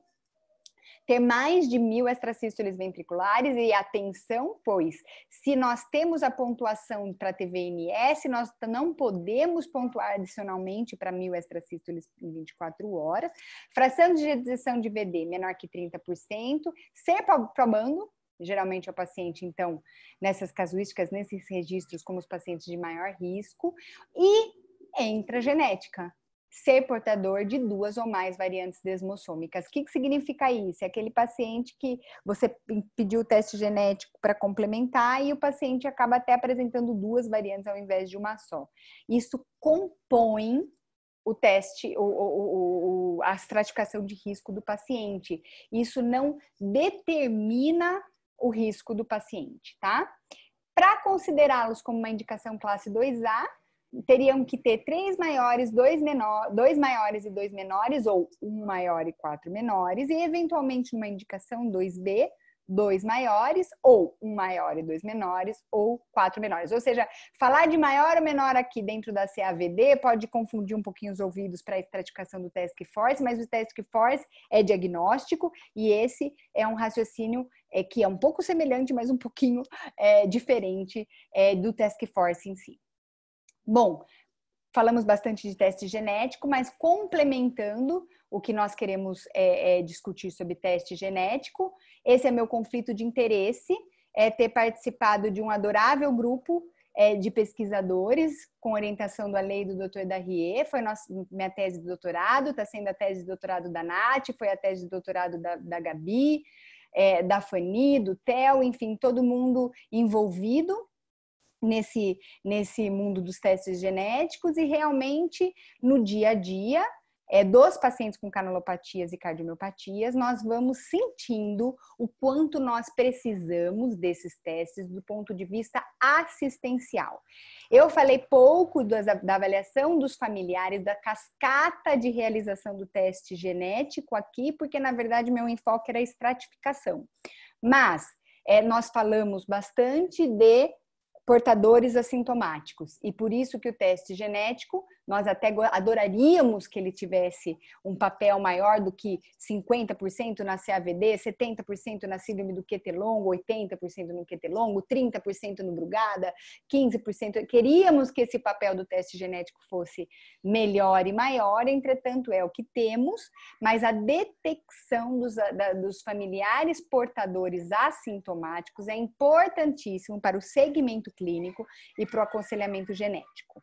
ter mais de mil extracístoles ventriculares e atenção, pois se nós temos a pontuação para TVNS, nós não podemos pontuar adicionalmente para mil extracístoles em 24 horas, fração de dejeção de VD menor que 30%, ser probando, geralmente é o paciente, então, nessas casuísticas, nesses registros, como os pacientes de maior risco, e entra intragenética, ser portador de duas ou mais variantes desmossômicas. O que, que significa isso? É aquele paciente que você pediu o teste genético para complementar e o paciente acaba até apresentando duas variantes ao invés de uma só. Isso compõe o teste, o, o, o, a estratificação de risco do paciente. Isso não determina o risco do paciente, tá? Para considerá-los como uma indicação classe 2A, teriam que ter três maiores, dois, menor, dois maiores e dois menores, ou um maior e quatro menores, e eventualmente uma indicação 2B, dois maiores, ou um maior e dois menores, ou quatro menores. Ou seja, falar de maior ou menor aqui dentro da CAVD pode confundir um pouquinho os ouvidos para a estratificação do Task Force, mas o Task Force é diagnóstico e esse é um raciocínio é, que é um pouco semelhante, mas um pouquinho é, diferente é, do Task Force em si. Bom, falamos bastante de teste genético, mas complementando o que nós queremos é, é, discutir sobre teste genético, esse é meu conflito de interesse, é ter participado de um adorável grupo é, de pesquisadores com orientação da lei do doutor Darrier, foi nossa, minha tese de doutorado, está sendo a tese de doutorado da Nath, foi a tese de doutorado da, da Gabi, é, da Fani, do Theo, enfim, todo mundo envolvido nesse, nesse mundo dos testes genéticos e realmente no dia a dia é, dos pacientes com canalopatias e cardiomiopatias, nós vamos sentindo o quanto nós precisamos desses testes do ponto de vista assistencial. Eu falei pouco da, da avaliação dos familiares, da cascata de realização do teste genético aqui, porque na verdade meu enfoque era a estratificação. Mas é, nós falamos bastante de portadores assintomáticos. E por isso que o teste genético nós até adoraríamos que ele tivesse um papel maior do que 50% na CAVD, 70% na síndrome do Quetelongo, 80% no Quetelongo, 30% no Brugada, 15%. Queríamos que esse papel do teste genético fosse melhor e maior, entretanto, é o que temos, mas a detecção dos, ah, da, dos familiares portadores assintomáticos é importantíssimo para o segmento clínico e para o aconselhamento genético.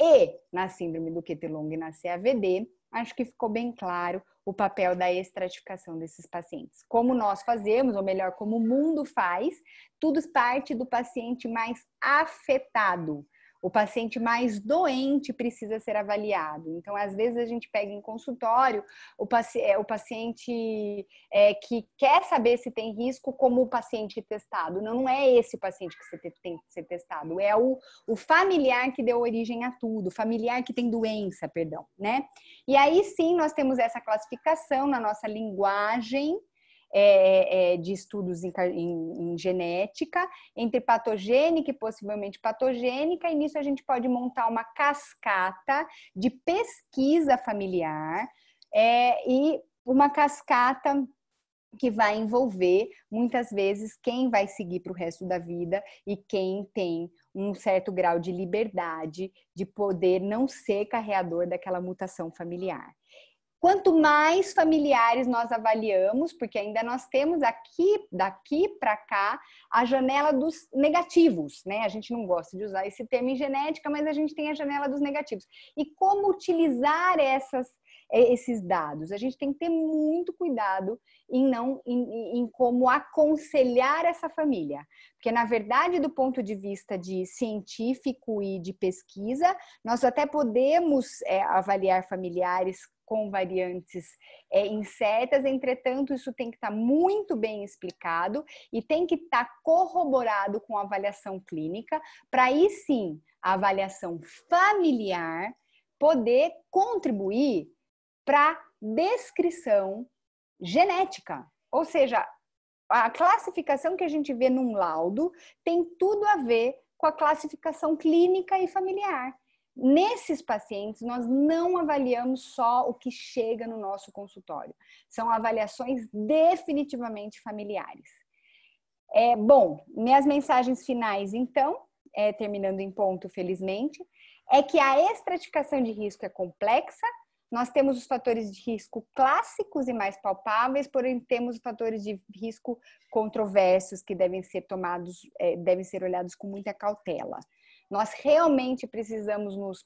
E na síndrome do qt e na CAVD, acho que ficou bem claro o papel da estratificação desses pacientes. Como nós fazemos, ou melhor, como o mundo faz, tudo parte do paciente mais afetado o paciente mais doente precisa ser avaliado. Então, às vezes, a gente pega em consultório o, paci é, o paciente é, que quer saber se tem risco, como o paciente é testado. Não, não é esse o paciente que você tem que ser testado, é o, o familiar que deu origem a tudo, familiar que tem doença, perdão, né? E aí sim nós temos essa classificação na nossa linguagem é, é, é, de estudos em, em, em, genética, entre patogênica e possivelmente patogênica, e nisso a gente pode montar uma cascata de pesquisa familiar é, e uma cascata que vai envolver muitas vezes quem vai seguir para o resto da vida e quem tem um certo grau de liberdade de poder não ser carreador daquela mutação familiar. Quanto mais familiares nós avaliamos, porque ainda nós temos aqui, daqui para cá, a janela dos negativos, né? A gente não gosta de usar esse termo em genética, mas a gente tem a janela dos negativos. E como utilizar essas, eh, esses dados? A gente tem que ter muito cuidado em não, em, em como aconselhar essa família, porque na verdade, do ponto de vista de científico e de pesquisa, nós até podemos é, avaliar familiares com variantes é, incertas, entretanto, isso tem que estar tá muito bem explicado e tem que estar tá corroborado com a avaliação clínica, para aí sim a avaliação familiar poder contribuir para descrição genética. Ou seja, a classificação que a gente vê num laudo tem tudo a ver com a classificação clínica e familiar. Nesses pacientes, nós não avaliamos só o que chega no nosso consultório. São avaliações definitivamente familiares. É, bom, minhas mensagens finais, então, é, terminando em ponto, felizmente, é que a estratificação de risco é complexa. Nós temos os fatores de risco clássicos e mais palpáveis, porém temos os fatores de risco controversos que devem ser tomados, é, devem ser olhados com muita cautela. Nós realmente precisamos nos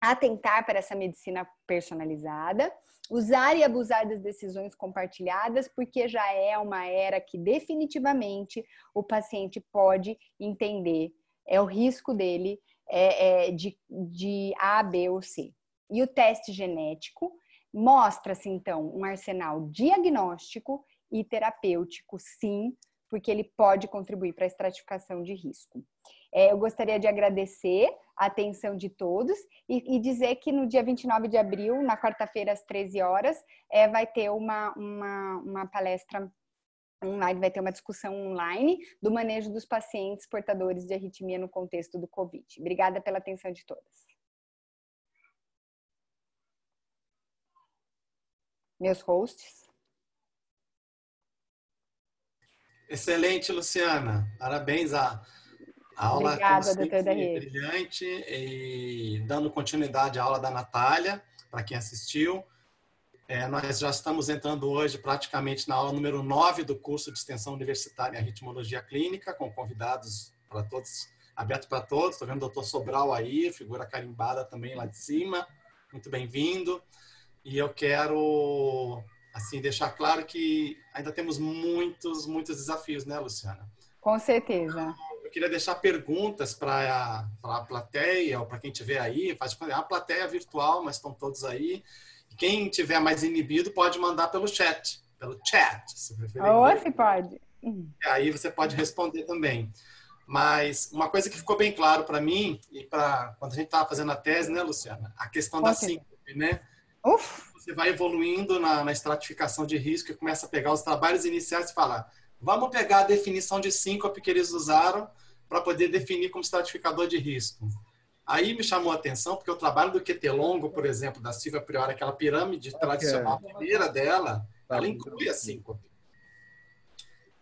atentar para essa medicina personalizada, usar e abusar das decisões compartilhadas, porque já é uma era que definitivamente o paciente pode entender é o risco dele é, é, de, de A, B ou C. E o teste genético mostra-se então um arsenal diagnóstico e terapêutico, sim, porque ele pode contribuir para a estratificação de risco. É, eu gostaria de agradecer a atenção de todos e, e, dizer que no dia 29 de abril, na quarta-feira, às 13 horas, é, vai ter uma, uma, uma palestra online, vai ter uma discussão online do manejo dos pacientes portadores de arritmia no contexto do Covid. Obrigada pela atenção de todas. Meus hosts. Excelente, Luciana. Parabéns a aula Obrigada, doutor brilhante e dando continuidade à aula da Natália, para quem assistiu. É, nós já estamos entrando hoje praticamente na aula número 9 do curso de extensão universitária em ritmologia clínica, com convidados para todos, aberto para todos. Estou vendo o doutor Sobral aí, figura carimbada também lá de cima. Muito bem-vindo. E eu quero assim deixar claro que ainda temos muitos, muitos desafios, né, Luciana? Com certeza queria deixar perguntas para a plateia, ou para quem estiver aí, faz é a plateia virtual, mas estão todos aí. quem tiver mais inibido pode mandar pelo chat, pelo chat, se preferir. Ou se pode. E hum. é, aí você pode responder também. Mas uma coisa que ficou bem claro para mim, e para quando a gente estava fazendo a tese, né, Luciana? A questão da síncope, né? Uf. Você vai evoluindo na, na, estratificação de risco e começa a pegar os trabalhos iniciais e falar: vamos pegar a definição de síncope que eles usaram para poder definir como estratificador de risco. Aí me chamou a atenção, porque o trabalho do QT Longo, por exemplo, da Silvia Priora, aquela pirâmide tradicional primeira dela, tá, ela inclui a síncope.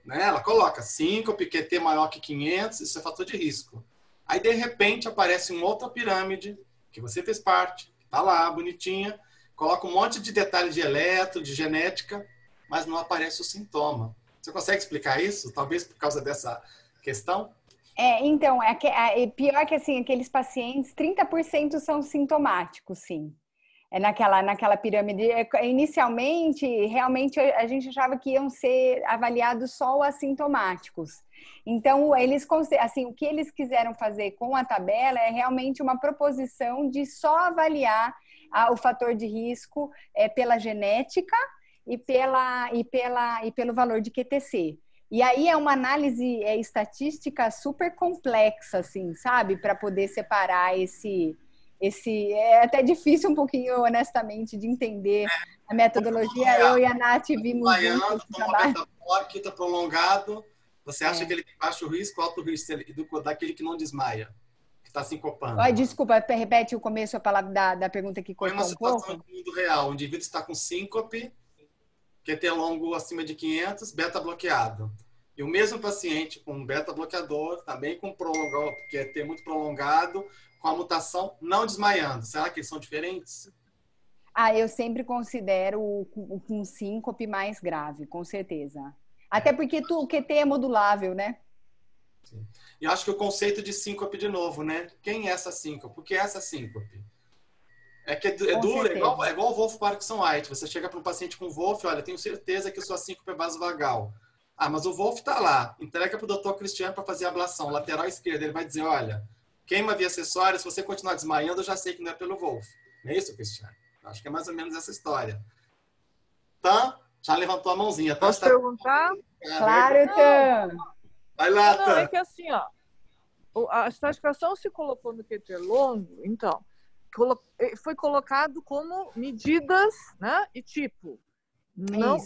Né? Ela coloca síncope, QT maior que 500, isso é fator de risco. Aí, de repente, aparece uma outra pirâmide, que você fez parte, que está lá, bonitinha, coloca um monte de detalhes de eletro, de genética, mas não aparece o sintoma. Você consegue explicar isso? Talvez por causa dessa questão? É, então, é, é, pior que assim, aqueles pacientes, 30% são sintomáticos, sim. É naquela, naquela pirâmide. É, é, inicialmente, realmente, a gente achava que iam ser avaliados só os assintomáticos. Então, eles, assim, o que eles quiseram fazer com a tabela é realmente uma proposição de só avaliar a, o fator de risco é, pela genética e, pela, e, pela, e pelo valor de QTC. E aí é uma análise é, estatística super complexa, assim, sabe? Para poder separar esse, esse é até difícil um pouquinho, honestamente, de entender é. a metodologia. Eu e a Nath vimos muito trabalho. Quinta tá prolongado, você acha é. que ele tem baixo risco, alto risco daquele que não desmaia, que está sincopando. Ai, desculpa, repete o começo a palavra da, da pergunta que cortou Foi É uma situação do mundo real. O indivíduo está com síncope, QT é longo acima de 500, beta bloqueado. E o mesmo paciente com beta-bloqueador, também com prolongado, porque é ter muito prolongado, com a mutação não desmaiando. Será que eles são diferentes? Ah, eu sempre considero o com síncope mais grave, com certeza. Até é. porque tu, o QT é modulável, né? Sim. E acho que o conceito de síncope de novo, né? Quem é essa síncope? O que é essa síncope? É que é, é duro, é igual, é igual o Wolf Parkinson White. Você chega para um paciente com Wolf, olha, tenho certeza que sua síncope é vasovagal. vagal ah, mas o Wolf está lá, entrega pro doutor Cristiano para fazer a ablação, lateral esquerda. Ele vai dizer: olha, queima via acessória, se você continuar desmaiando, eu já sei que não é pelo Wolf. Não é isso, Cristiano? Acho que é mais ou menos essa história. Tá? Já levantou a mãozinha, tá? Posso tá... perguntar? Claro, Tan. Vai lá, Tan. Não, é que assim, ó, a estratificação se colocou no QT longo, então, eh, foi colocado como medidas né, e tipo. Não,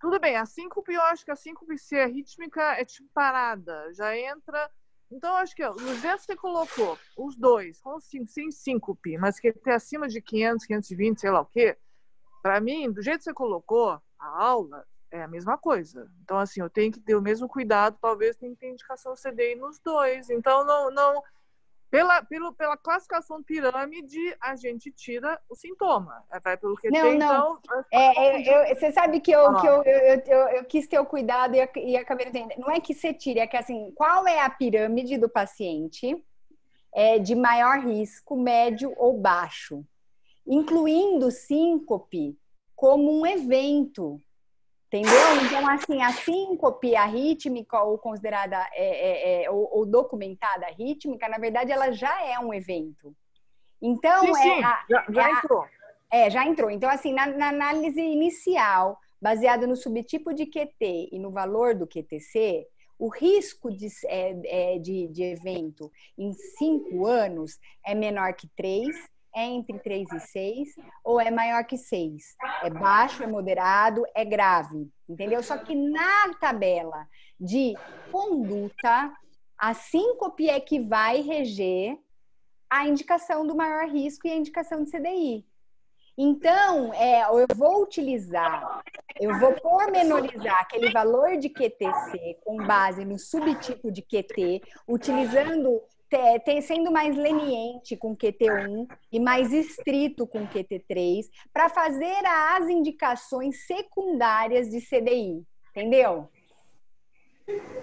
tudo bem, a síncope, eu acho que a síncope, se é rítmica, é tipo parada, já entra. Então, eu acho que no jeito que você colocou, os dois, com cinco, sem síncope, mas que tem acima de 500, 520, sei lá o quê, para mim, do jeito que você colocou a aula, é a mesma coisa. Então, assim, eu tenho que ter o mesmo cuidado, talvez tenha que ter indicação CDI nos dois. Então, não, não pela, pelo, pela classificação pirâmide, a gente tira o sintoma. É, vai pelo que não, tem, não. Então... É, é, eu, você sabe que, eu, ah. que eu, eu, eu, eu, quis ter o cuidado e, e acabei entendendo. Não é que você tire, é que assim, qual é a pirâmide do paciente é, de maior risco, médio ou baixo? Incluindo síncope como um evento Entendeu? Então, assim, a assim, síncope, rítmica, ou considerada, é, é, é, ou, ou, documentada rítmica, na verdade, ela já é um evento. Então, sim, é sim. A, já, já é entrou. É, já entrou. Então, assim, na, na análise inicial, baseada no subtipo de QT e no valor do QTC, o risco de, é, de, de evento em cinco anos é menor que três é entre 3 e 6 ou é maior que 6. É baixo, é moderado, é grave, entendeu? Só que na tabela de conduta, a síncope é que vai reger a indicação do maior risco e a indicação de CDI. Então, é, eu vou utilizar, eu vou pormenorizar aquele valor de QTC com base no subtipo de QT, utilizando tem, sendo mais leniente com QT1 e mais estrito com QT3 para fazer as indicações secundárias de CDI, entendeu?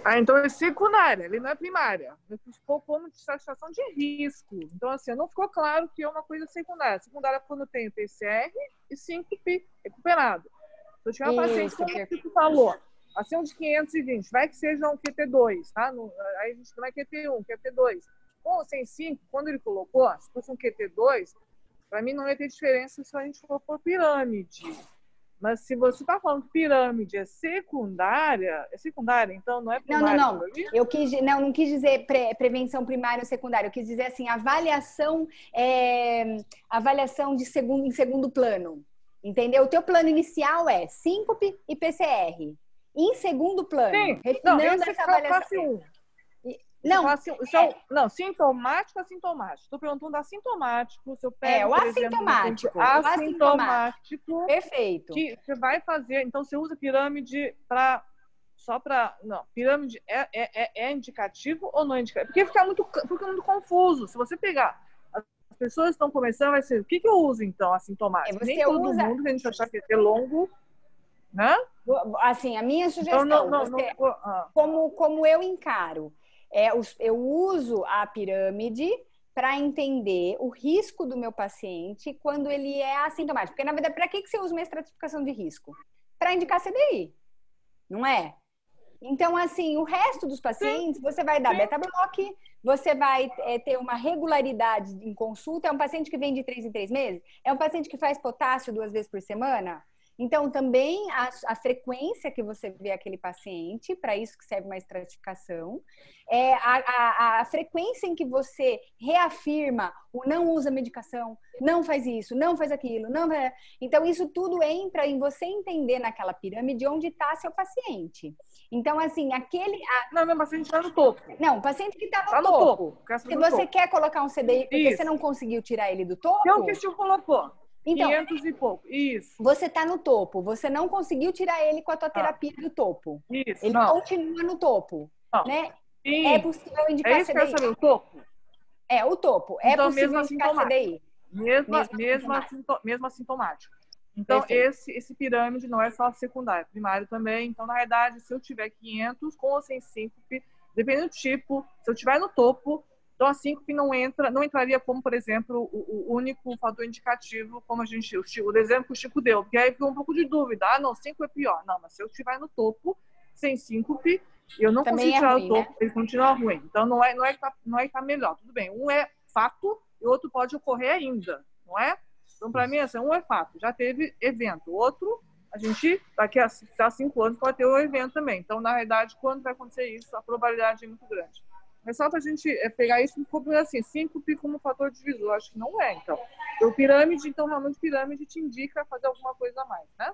Ah, então é secundária, ele não é primária. Ele fiz como de satisfação de risco. Então, assim, não ficou claro que é uma coisa secundária. Secundária é quando tem PCR e síncope recuperado. Se eu tiver uma paciente, como que tu falou, acima de 520, vai que seja um QT2, tá? aí a gente não é QT1, QT2 bom, ou sem 5, quando ele colocou, se fosse um QT2, para mim não ia ter diferença se a gente for por pirâmide. Mas se você está falando que pirâmide é secundária, é secundária, então não é primária. Não, não, não. É Eu quis, não, não quis dizer pre, prevenção primária ou secundária. Eu quis dizer assim, avaliação, é, avaliação de segundo, em segundo plano. Entendeu? O teu plano inicial é síncope e PCR. Em segundo plano, Sim. refinando não, essa avaliação. Classe não, fala, assim, é... são, não, sintomático, assintomático. Estou perguntando assintomático, se eu É, o assintomático. Exemplo, assintomático. Perfeito. Que você vai fazer. Então, você usa pirâmide para. Só para. Não, pirâmide é, é, é, é indicativo ou não é indicativo? Porque fica muito, fica muito confuso. Se você pegar as pessoas estão começando, vai ser o que, que eu uso então, assintomático? É, Nem todo usa... mundo, que a gente achar que é longo, né? Assim, a minha sugestão, então, não, não, você, não, ah. como, como eu encaro, é, eu uso a pirâmide para entender o risco do meu paciente quando ele é assintomático. Porque, na verdade, para que, que você usa uma estratificação de risco? Para indicar CDI, não é? Então, assim, o resto dos pacientes, você vai dar beta-block, você vai é, ter uma regularidade em consulta. É um paciente que vem de três em três meses? É um paciente que faz potássio duas vezes por semana? Então, também a, a, frequência que você vê aquele paciente, para isso que serve uma estratificação, é a, a, a, frequência em que você reafirma o não usa medicação, não faz isso, não faz aquilo, não. Então, isso tudo entra em você entender naquela pirâmide onde está seu paciente. Então, assim, aquele. Não, meu paciente está no topo. Não, o paciente que está no, tá no, topo. topo. É Se você topo. quer colocar um CDI porque você não conseguiu tirar ele do topo. Então, o que o senhor colocou? Então, 500 e pouco, isso. Você está no topo, você não conseguiu tirar ele com a tua terapia ah. do topo. Isso, Ele não. continua no topo, não. né? Sim. É possível indicar é isso CDI. Que eu o topo? É, o topo. É então, é possível indicar assim, tá CDI. Mesma, mesma, mesma sintomática. Então, esse, esse pirâmide não é só secundário, é primário também. Então, na verdade, se eu tiver 500 com ou sem síncope, dependendo do tipo, se eu tiver no topo, então, a assim, síncope não entra, não entraria como, por exemplo, o, o único fator indicativo, como a gente, o, o exemplo que o Chico deu, porque aí ficou um pouco de dúvida. Ah, não, síncope é pior. Não, mas se eu estiver no topo, sem síncope, eu não Também consigo é tirar ruim, o né? topo, né? ele continua ruim. Então, não é, não, é que tá, não é tá melhor. Tudo bem, um é fato e o outro pode ocorrer ainda, não é? Então, para mim, assim, um é fato, já teve evento. Outro, a gente, daqui a, a cinco anos, pode ter o um evento também. Então, na realidade, quando vai acontecer isso, a probabilidade é muito grande. É ressalta a gente é, pegar isso como assim, síncope como fator divisor. Acho que não é, então. O então, pirâmide, então, realmente, pirâmide te indica fazer alguma coisa a mais, né?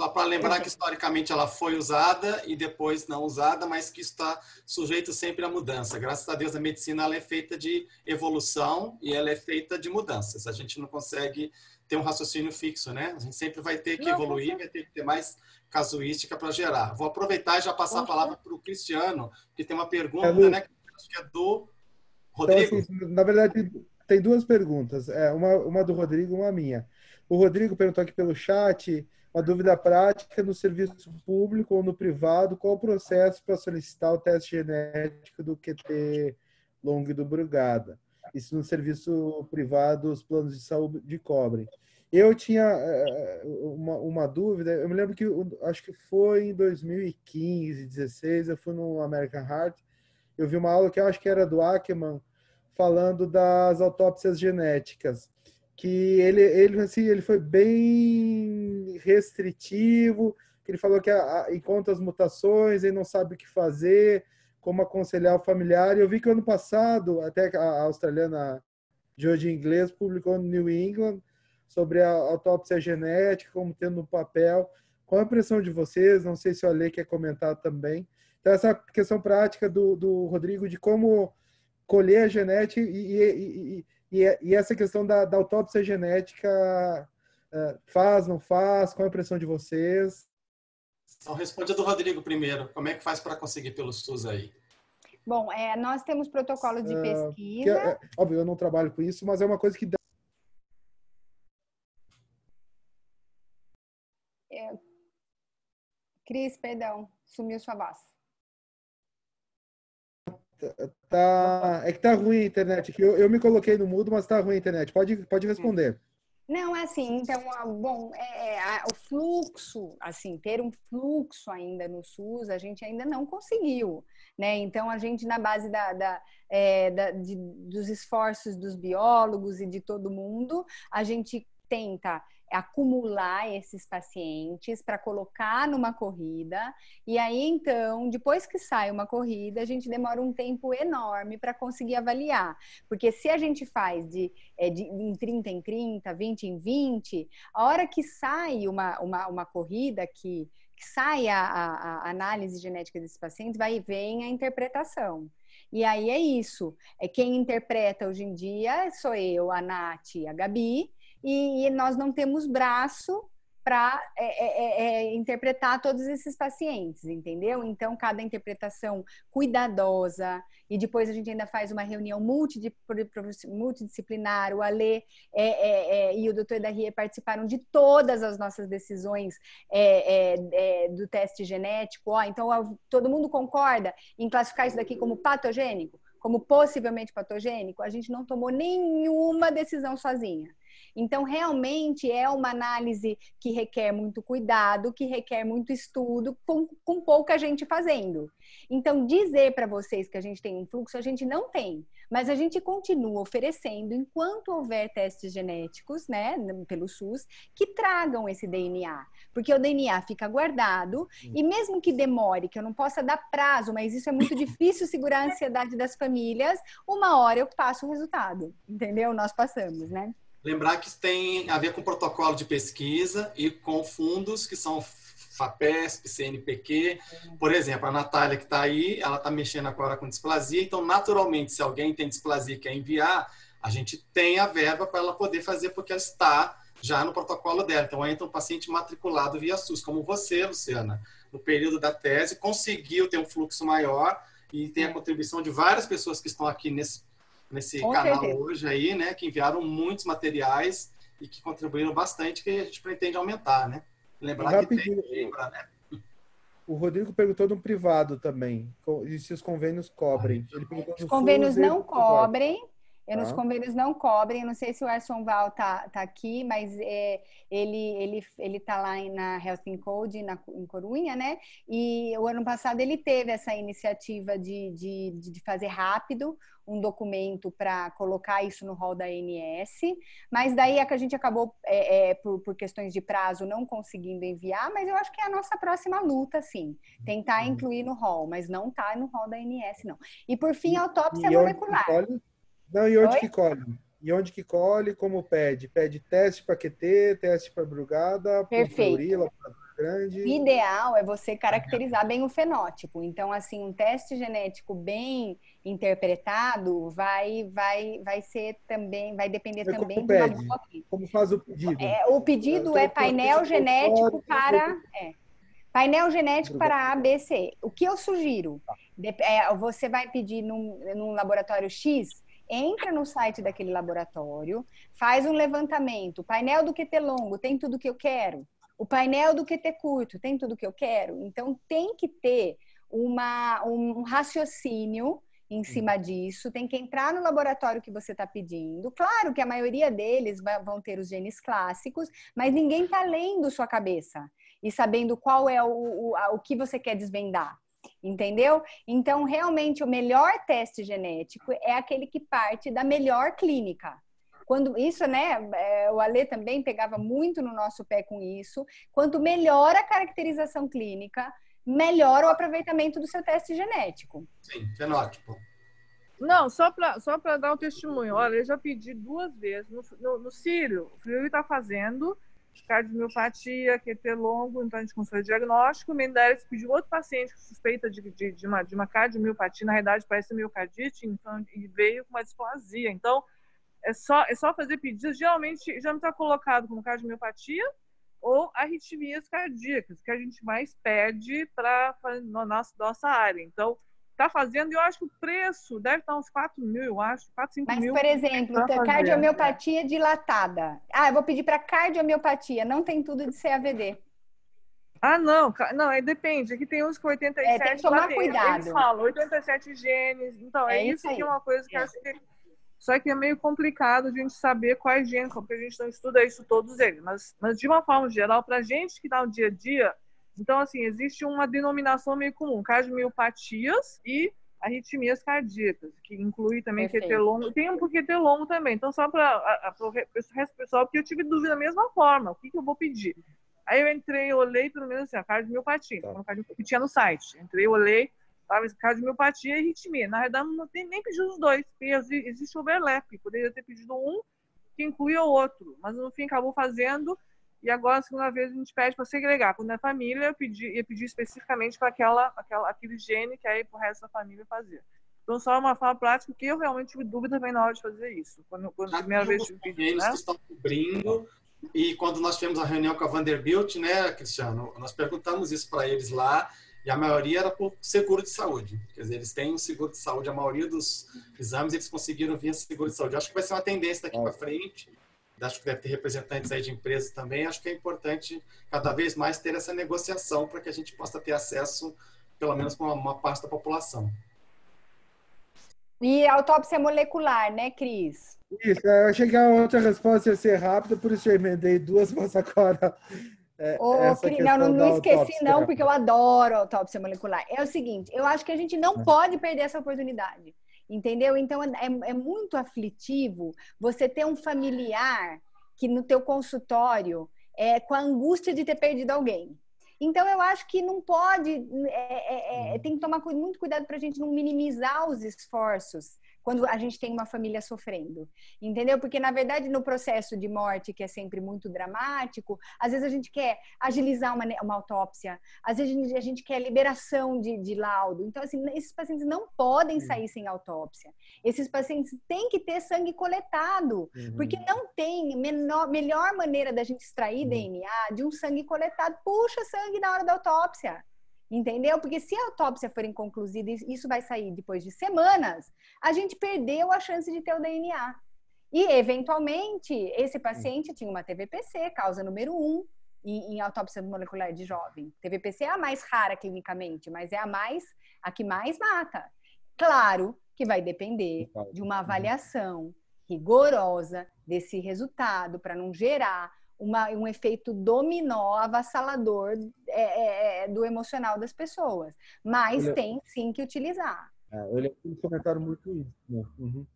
Só para lembrar que historicamente ela foi usada e depois não usada, mas que está sujeito sempre à mudança. Graças a Deus a medicina ela é feita de evolução e ela é feita de mudanças. A gente não consegue ter um raciocínio fixo, né? A gente sempre vai ter que não, evoluir, vai ter que ter mais casuística para gerar. Vou aproveitar e já passar a palavra para o Cristiano, que tem uma pergunta, né? que é do Rodrigo. Então, assim, na verdade, tem duas perguntas. É, uma, uma do Rodrigo, uma minha. O Rodrigo perguntou aqui pelo chat uma dúvida prática no serviço público ou no privado, qual o processo para solicitar o teste genético do QT longo do Brugada? Isso no serviço privado, os planos de saúde cobrem. Eu tinha eh, eh, uma, uma, dúvida, eu me lembro que acho que foi em 2015, 16, eu fui no American Heart eu vi uma aula que eu acho que era do Ackerman, falando das autópsias genéticas, que ele, ele, assim, ele foi bem restritivo, que ele falou que a, a, encontra as mutações, e não sabe o que fazer, como aconselhar o familiar. E eu vi que ano passado, até a, a australiana de hoje em inglês publicou no New England sobre a autópsia genética, como tendo um papel. Qual a impressão de vocês? Não sei se o Ale quer comentar também então, essa questão prática do, do Rodrigo de como colher a genética e, e, e, e essa questão da, da autópsia genética é, faz, não faz, qual é a impressão de vocês? Então, responde do Rodrigo primeiro. Como é que faz para conseguir pelo SUS aí? Bom, é, nós temos protocolo de ah, pesquisa. É, é, óbvio, eu não trabalho com isso, mas é uma coisa que dá. É, Cris, perdão, sumiu sua voz. Tá, é que tá ruim a internet. Eu, eu me coloquei no mudo, mas tá ruim a internet. Pode, pode responder. Não, é assim, então, bom, é, é o fluxo, assim, ter um fluxo ainda no SUS, a gente ainda não conseguiu, né? Então, a gente, na base da, da, é, da de, dos esforços dos biólogos e de todo mundo, a gente tenta acumular esses pacientes para colocar numa corrida. E aí, então, depois que sai uma corrida, a gente demora um tempo enorme para conseguir avaliar. Porque se a gente faz de, é, de em 30 em 30, 20 em 20, a hora que sai uma, uma, uma corrida que, que sai a, a, a análise genética desse paciente, vai e vem a interpretação. E aí é isso. É quem interpreta hoje em dia sou eu, a Nath e a Gabi, e, e nós não temos braço para é, é, é, é, interpretar todos esses pacientes, entendeu? Então, cada interpretação cuidadosa, e depois a gente ainda faz uma reunião multidisciplinar, o Alê é, é, e o doutor Darrier participaram de todas as nossas decisões do teste genético, ó, então todo mundo concorda em classificar isso daqui como patogênico, como possivelmente patogênico, a gente não tomou nenhuma decisão sozinha. Então, realmente é uma análise que requer muito cuidado, que requer muito estudo, com, com pouca gente fazendo. Então, dizer para vocês que a gente tem um fluxo, a gente não tem, mas a gente continua oferecendo enquanto houver testes genéticos, né, pelo SUS, que tragam esse DNA, porque o DNA fica guardado e hum. mesmo que demore, que eu não possa dar prazo, mas isso é muito difícil segurar a ansiedade das famílias, uma hora eu passo o resultado, entendeu? Nós passamos, né? Lembrar que tem a ver com protocolo de pesquisa e com fundos que são FAPESP, CNPq. Por exemplo, a Natália que está aí, ela está mexendo agora com displasia, então, naturalmente, se alguém tem displasia e quer enviar, a gente tem a verba para ela poder fazer, porque ela está já no protocolo dela. Então, entra um paciente matriculado via SUS, como você, Luciana, no período da tese, conseguiu ter um fluxo maior e tem a contribuição de várias pessoas que estão aqui nesse nesse Com canal certeza. hoje aí, né? Que enviaram muitos materiais e que contribuíram bastante, que a gente pretende aumentar, né? Lembrar Rapidinho. que tem né? O Rodrigo perguntou no privado também, e se os convênios cobrem. Ele os convênios não cobrem, eu não sei tá. não cobrem, não sei se o Ashton Val tá, tá aqui, mas é, ele, ele, ele tá lá na Health Code, na, em Corunha, né? E o ano passado ele teve essa iniciativa de, de, de fazer rápido um documento para colocar isso no rol da ANS, mas daí é que a gente acabou, é, é, por, por questões de prazo, não conseguindo enviar, mas eu acho que é a nossa próxima luta, sim. Tentar uhum. incluir no rol, mas não tá no rol da ANS, não. E por fim, a autópsia e molecular. Eu, eu, tá não, e onde Oi? que colhe? E onde que colhe, como pede? Pede teste para QT, teste para Brugada, para Florila, para Grande. O ideal é você caracterizar bem o fenótipo. Então, assim, um teste genético bem interpretado vai vai vai ser também vai depender é também como, pede, de uma... como faz o pedido. É, o pedido então, é painel genético para é, painel genético para ABC. O que eu sugiro? Tá. É, você vai pedir num, num laboratório X entra no site daquele laboratório, faz um levantamento. O painel do QT longo tem tudo que eu quero. O painel do QT curto tem tudo que eu quero. Então tem que ter uma, um raciocínio em hum. cima disso, tem que entrar no laboratório que você está pedindo. Claro que a maioria deles vão ter os genes clássicos, mas ninguém está lendo sua cabeça e sabendo qual é o, o, a, o que você quer desvendar entendeu? Então, realmente, o melhor teste genético é aquele que parte da melhor clínica. Quando isso, né? É, o Ale também pegava muito no nosso pé com isso. Quanto melhor a caracterização clínica, melhor o aproveitamento do seu teste genético. Sim, fenótipo. Não, só para só dar um testemunho. Olha, eu já pedi duas vezes no, no, no O Frio está fazendo cardiomiopatia, QT longo, então a gente consegue o diagnóstico, o pediu outro paciente suspeita de, de, de, uma, de uma cardiomiopatia, na realidade parece miocardite, então, e veio com uma displasia. Então, é só, é só fazer pedidos, geralmente já está colocado como cardiomiopatia ou arritmias cardíacas, que a gente mais pede para nossa, nossa área. Então, está fazendo, e eu acho que o preço deve estar uns 4 mil, eu acho, 4, 5 Mas, mil. Mas, por exemplo, tá cardiomioptia dilatada. Ah, eu vou pedir para cardiomioptia, não tem tudo de CAVD. Ah, não, não, é, depende. Aqui tem uns com 87 é, tem que tomar dentro, cuidado. Eles falam 87 genes, então é, é isso, isso que é uma coisa que é. acho que... Só que é meio complicado a gente saber quais genes, porque a gente não estuda isso todos eles. Mas, mas de uma forma geral, para a gente que está no dia a dia, então, assim, existe uma denominação meio comum, cardiomiopatias e arritmias cardíacas, que inclui também QT longo. Tem um QT longo também. Então, só para o resto pessoal, porque eu tive dúvida da mesma forma, o que, que eu vou pedir? Aí eu entrei, olhei, pelo menos assim, a cardiomiopatia, tá. Então, que tinha no site. Entrei, olhei, tava cardiomiopatia e arritmia. Na verdade, não tem, nem pedido os dois, porque existe overlap. Poderia ter pedido um que inclui o outro, mas no fim acabou fazendo e agora, a segunda vez, a gente pede para segregar. Quando é família, eu pedi, ia pedir especificamente para aquela, aquela, aquele higiene que aí é para o resto da família fazer. Então, só é uma forma prática que eu realmente tive dúvida também na hora de fazer isso. Quando, quando a primeira vez que pedi, né? que estão cobrindo e quando nós tivemos a reunião com a Vanderbilt, né, Cristiano, nós perguntamos isso para eles lá e a maioria era por seguro de saúde. Quer dizer, eles têm um seguro de saúde, a maioria dos exames eles conseguiram via seguro de saúde. acho que vai ser uma tendência daqui é. para frente acho que deve ter representantes aí de empresas também, acho que é importante cada vez mais ter essa negociação para que a gente possa ter acesso, pelo menos, com uma parte da população. E autópsia molecular, né, Cris? Isso, é, eu achei que a outra resposta ia ser rápida, por isso eu emendei duas, mas agora. É, Ô, Cris, não, não esqueci, não, porque eu adoro autópsia molecular. É o seguinte, eu acho que a gente não é. pode perder essa oportunidade entendeu? Então é, é, é muito aflitivo você ter um familiar que no teu consultório é com a angústia de ter perdido alguém. Então, eu acho que não pode, é, é, é, uhum. tem que tomar muito cuidado para a gente não minimizar os esforços quando a gente tem uma família sofrendo, entendeu? Porque na verdade no processo de morte que é sempre muito dramático, às vezes a gente quer agilizar uma, né, uma autópsia, às vezes a gente, a gente quer liberação de, de, laudo. Então assim, esses pacientes não podem sair sem autópsia. Esses pacientes têm que ter sangue coletado, uhum. porque não tem menor, melhor maneira da gente extrair uhum. DNA de um sangue coletado. Puxa sangue na hora da autópsia entendeu? Porque se a autópsia for inconclusiva, isso vai sair depois de semanas, a gente perdeu a chance de ter o DNA. E, eventualmente, esse paciente tinha uma TVPC, causa número um, em, em autópsia molecular de jovem. TVPC é a mais rara clinicamente, mas é a mais a que mais mata. Claro que vai depender de uma avaliação rigorosa desse resultado para não gerar uma, um efeito dominó avassalador é, é, é do emocional das pessoas. Mas eu tem sim que utilizar. É, eu lembro que comentaram muito isso. Né? Uhum.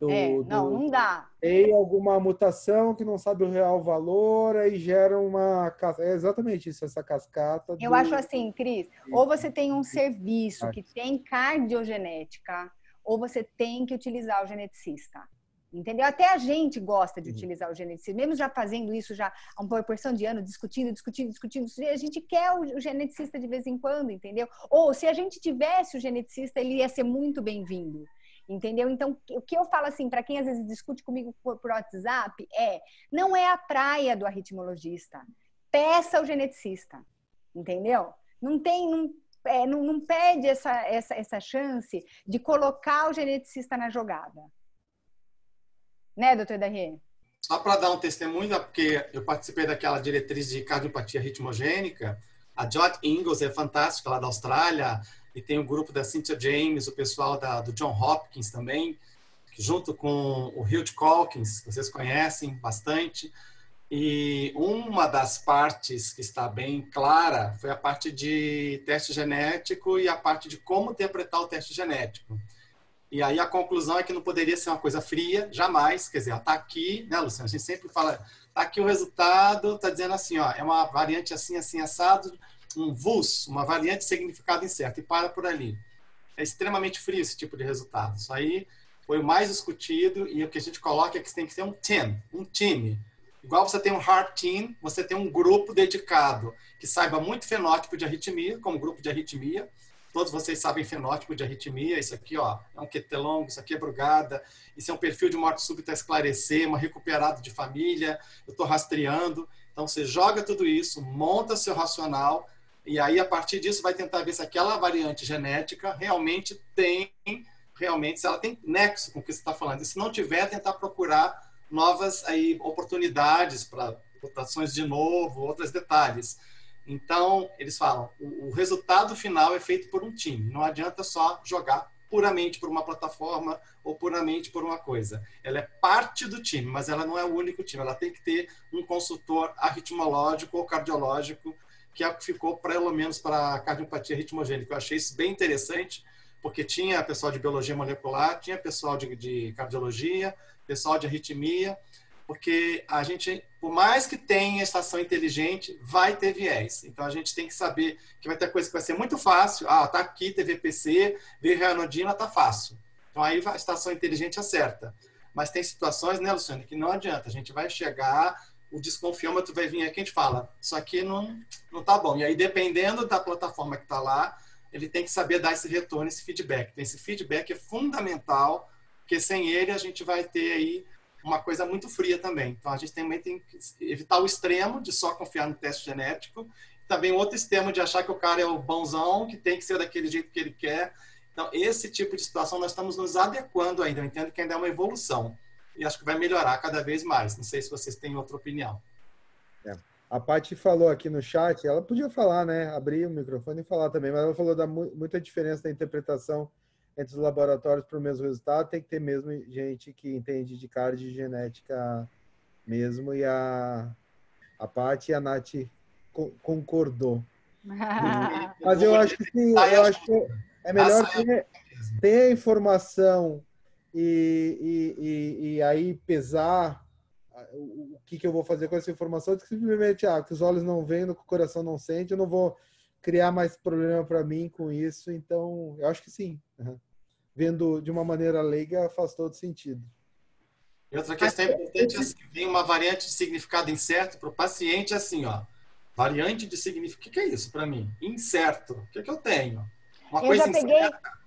Do, é, não, do... não dá. Tem alguma mutação que não sabe o real valor, aí gera uma. É exatamente isso, essa cascata. Do... Eu acho assim, Cris, ou você tem um serviço que tem cardiogenética, ou você tem que utilizar o geneticista. Entendeu? Até a gente gosta de uhum. utilizar o geneticismo, mesmo já fazendo isso já há uma proporção de ano, discutindo, discutindo, discutindo, a gente quer o geneticista de vez em quando, entendeu? Ou se a gente tivesse o geneticista, ele ia ser muito bem-vindo entendeu? Então, o que eu falo assim, para quem às vezes discute comigo por, por, WhatsApp, é: não é a praia do arritmologista. Peça o geneticista, entendeu? Não tem, não, é, não, não essa, essa, essa chance de colocar o geneticista na jogada. Né, doutor Darrier? Só para dar um testemunho, é porque eu participei daquela diretriz de cardiopatia ritmogênica, a Jot Ingalls é fantástica lá da Austrália, e tem o grupo da Cynthia James, o pessoal da, do John Hopkins também, junto com o Hugh Calkins, vocês conhecem bastante. E uma das partes que está bem clara foi a parte de teste genético e a parte de como interpretar o teste genético. E aí a conclusão é que não poderia ser uma coisa fria, jamais. Quer dizer, está aqui, né, Luciano? A gente sempre fala, está aqui o resultado, está dizendo assim, ó, é uma variante assim, assim, assado, um VUS, uma variante de significado incerto, e para por ali. É extremamente frio esse tipo de resultado. Isso aí foi o mais discutido, e o que a gente coloca é que tem que ter um team, um time. Igual você tem um hard team, você tem um grupo dedicado que saiba muito fenótipo de arritmia, como grupo de arritmia, Todos vocês sabem fenótipo de arritmia, isso aqui ó, é um QT longo, isso aqui é brugada, isso é um perfil de morte súbita a esclarecer, uma recuperada de família, eu estou rastreando. Então você joga tudo isso, monta seu racional, e aí a partir disso vai tentar ver se aquela variante genética realmente tem, realmente, se ela tem nexo com o que você está falando. E se não tiver, tentar procurar novas aí, oportunidades para mutações de novo, outros detalhes. Então, eles falam, o, o resultado final é feito por um time, não adianta só jogar puramente por uma plataforma ou puramente por uma coisa. Ela é parte do time, mas ela não é o único time. Ela tem que ter um consultor arritmológico ou cardiológico, que é o que ficou, pelo menos, para a cardiopatia ritmogênica. Eu achei isso bem interessante, porque tinha pessoal de biologia molecular, tinha pessoal de, de cardiologia, pessoal de arritmia, porque a gente por mais que tenha estação inteligente, vai ter viés. Então a gente tem que saber que vai ter coisa que vai ser muito fácil. Ah, tá aqui TVPC, veio reanodina, tá fácil. Então aí a estação inteligente acerta. Mas tem situações, né, Luciano, que não adianta. A gente vai chegar, o desconfiômetro vai vir aqui a gente fala, isso aqui não, não tá bom. E aí, dependendo da plataforma que tá lá, ele tem que saber dar esse retorno, esse feedback. Então, esse feedback é fundamental, porque sem ele a gente vai ter aí uma coisa muito fria também. Então, a gente também tem que evitar o extremo de só confiar no teste genético. Também outro extremo de achar que o cara é o bonzão, que tem que ser daquele jeito que ele quer. Então, esse tipo de situação nós estamos nos adequando ainda. Eu entendo que ainda é uma evolução. E acho que vai melhorar cada vez mais. Não sei se vocês têm outra opinião. É. A Paty falou aqui no chat, ela podia falar, né? Abrir o microfone e falar também, mas ela falou da muita diferença da interpretação entre os laboratórios para o mesmo resultado, tem que ter mesmo gente que entende de card de genética mesmo, e a, a Paty e a Nath co concordou. Mas eu acho que sim, eu acho que é melhor ter, ter a informação e, e, e, e, aí pesar o que, que eu vou fazer com essa informação do que simplesmente ah, que os olhos não veem, o coração não sente, eu não vou criar mais problema para mim com isso, então eu acho que sim. Uhum vendo de uma maneira leiga, faz todo sentido. E outra questão importante é que vem uma variante de significado incerto para o paciente, é assim, ó. Variante de significado. O que é isso para mim? Incerto. O que, é que eu tenho? Uma eu coisa incerta.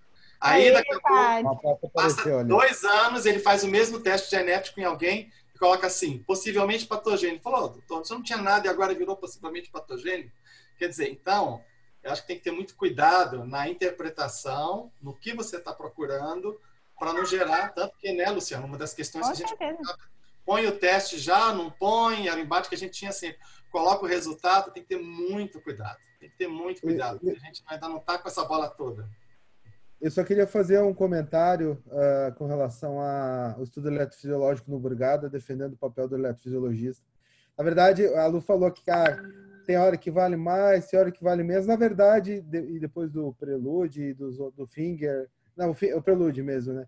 Aí, Aí daqui a pouco, passa dois anos, ele faz o mesmo teste genético em alguém e coloca assim, possivelmente patogênico. Falou, doutor, você não tinha nada e agora virou possivelmente patogênico? Quer dizer, então, eu acho que tem que ter muito cuidado na interpretação, no que você está procurando, para não gerar tanto tá? que, né, Luciano? Uma das questões Com que a gente põe o teste já, não põe, era o embate que a gente tinha sempre. Assim, coloca o resultado, tem que ter muito cuidado. Tem que ter muito cuidado, porque a gente ainda não está com essa bola toda. Eu só queria fazer um comentário uh, com relação ao estudo eletrofisiológico no Burgada, defendendo o papel do eletrofisiologista. Na verdade, a Lu falou que a, ah, tem hora que vale mais, tem hora que vale menos. Na verdade, de, e depois do Prelude e do, do Finger, não, o, o Prelude mesmo, né?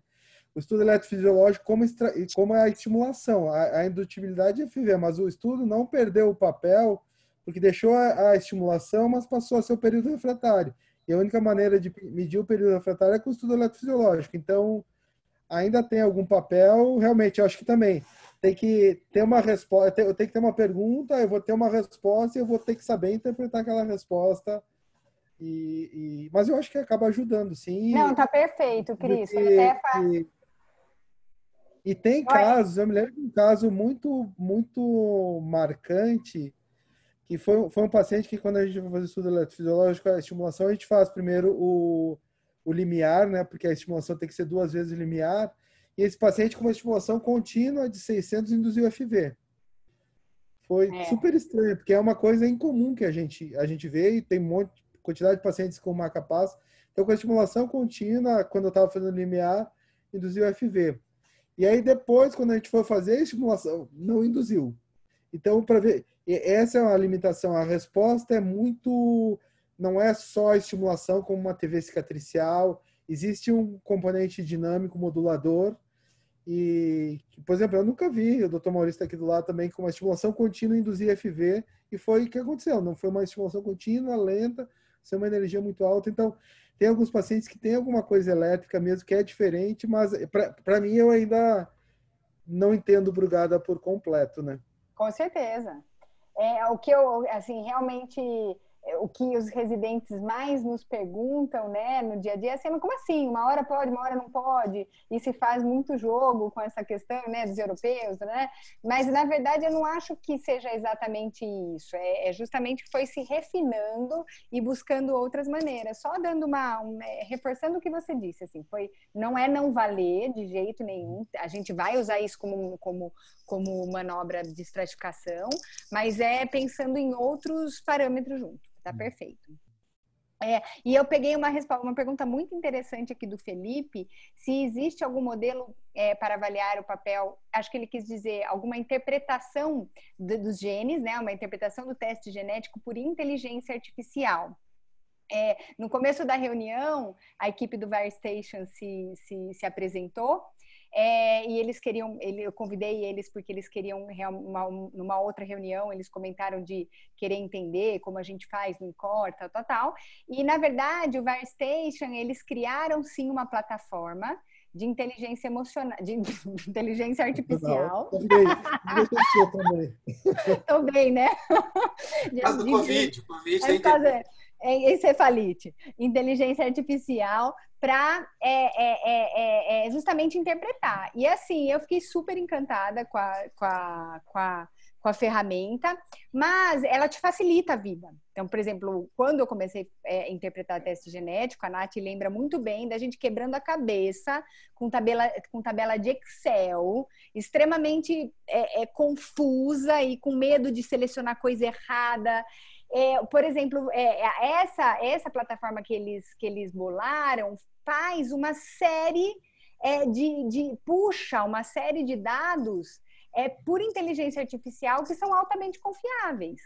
O estudo eletrofisiológico como, extra, como a estimulação, a, a indutibilidade é FV, mas o estudo não perdeu o papel, porque deixou a, a estimulação, mas passou a ser o período refratário. E a única maneira de medir o período refratário é com o estudo eletrofisiológico. Então, ainda tem algum papel, realmente, eu acho que também tem que ter uma resposta, eu tenho que ter uma pergunta, eu vou ter uma resposta e eu vou ter que saber interpretar aquela resposta. E, e... mas eu acho que acaba ajudando, sim. Não, tá perfeito, Cris. E, e, tem Oi. casos, eu me lembro de um caso muito, muito marcante, que foi, foi um paciente que quando a gente vai fazer estudo eletrofisiológico, a estimulação, a gente faz primeiro o, o limiar, né? Porque a estimulação tem que ser duas vezes o limiar. E esse paciente com uma estimulação contínua de 600 induziu FV. Foi é. super estranho, porque é uma coisa incomum que a gente, a gente vê e tem um monte, quantidade de pacientes com maca paz. Então, com a estimulação contínua, quando eu estava fazendo limiar, induziu FV. E aí depois, quando a gente foi fazer a estimulação, não induziu. Então, para ver, essa é uma limitação. A resposta é muito, não é só a estimulação como uma TV cicatricial. Existe um componente dinâmico modulador e, por exemplo, eu nunca vi o Dr. Maurício aqui do lado também com uma estimulação contínua induzir FV e foi o que aconteceu. Não foi uma estimulação contínua, lenta, sem uma energia muito alta. Então, tem alguns pacientes que têm alguma coisa elétrica mesmo que é diferente, mas eh, para mim eu ainda não entendo Brugada por completo, né? Com certeza. É o que eu, assim, realmente eh, o que os residentes mais nos perguntam, né, no dia a dia, é assim, como assim? Uma hora pode, uma hora não pode? E se faz muito jogo com essa questão, né, dos europeus, né? Mas, na verdade, eu não acho que seja exatamente isso. É, é justamente que foi se refinando e buscando outras maneiras. Só dando uma... Um, é, reforçando o que você disse, assim, foi... Não é não valer de jeito nenhum. A gente vai usar isso como, como como manobra de estratificação, mas é pensando em outros parâmetros junto. Tá hum. perfeito. É, e eu peguei uma, uma pergunta muito interessante aqui do Felipe, se existe algum modelo é, para avaliar o papel, acho que ele quis dizer alguma interpretação do, dos genes, né, uma interpretação do teste genético por inteligência artificial. É, no começo da reunião, a equipe do Virestation se, se, se apresentou é, e eles queriam, ele, eu convidei eles porque eles queriam, uma, numa outra reunião, eles comentaram de querer entender como a gente faz no corta, tal, tal. E, na verdade, o VARStation, eles criaram, sim, uma plataforma de inteligência emocional, de inteligência artificial. Também, bem, né? De, Mas do de, Covid, é, é encefalite. Inteligência artificial para é é, é, é, é, justamente interpretar. E assim, eu fiquei super encantada com a, com a, com a, com a ferramenta, mas ela te facilita a vida. Então, por exemplo, quando eu comecei é, a interpretar teste genético, a Nath lembra muito bem da gente quebrando a cabeça com tabela, com tabela de Excel, extremamente confusa e com medo de selecionar coisa errada. É, por exemplo, é, essa essa plataforma que eles que eles bolaram faz uma série é, de, de, puxa uma série de dados é, por inteligência artificial que são altamente confiáveis,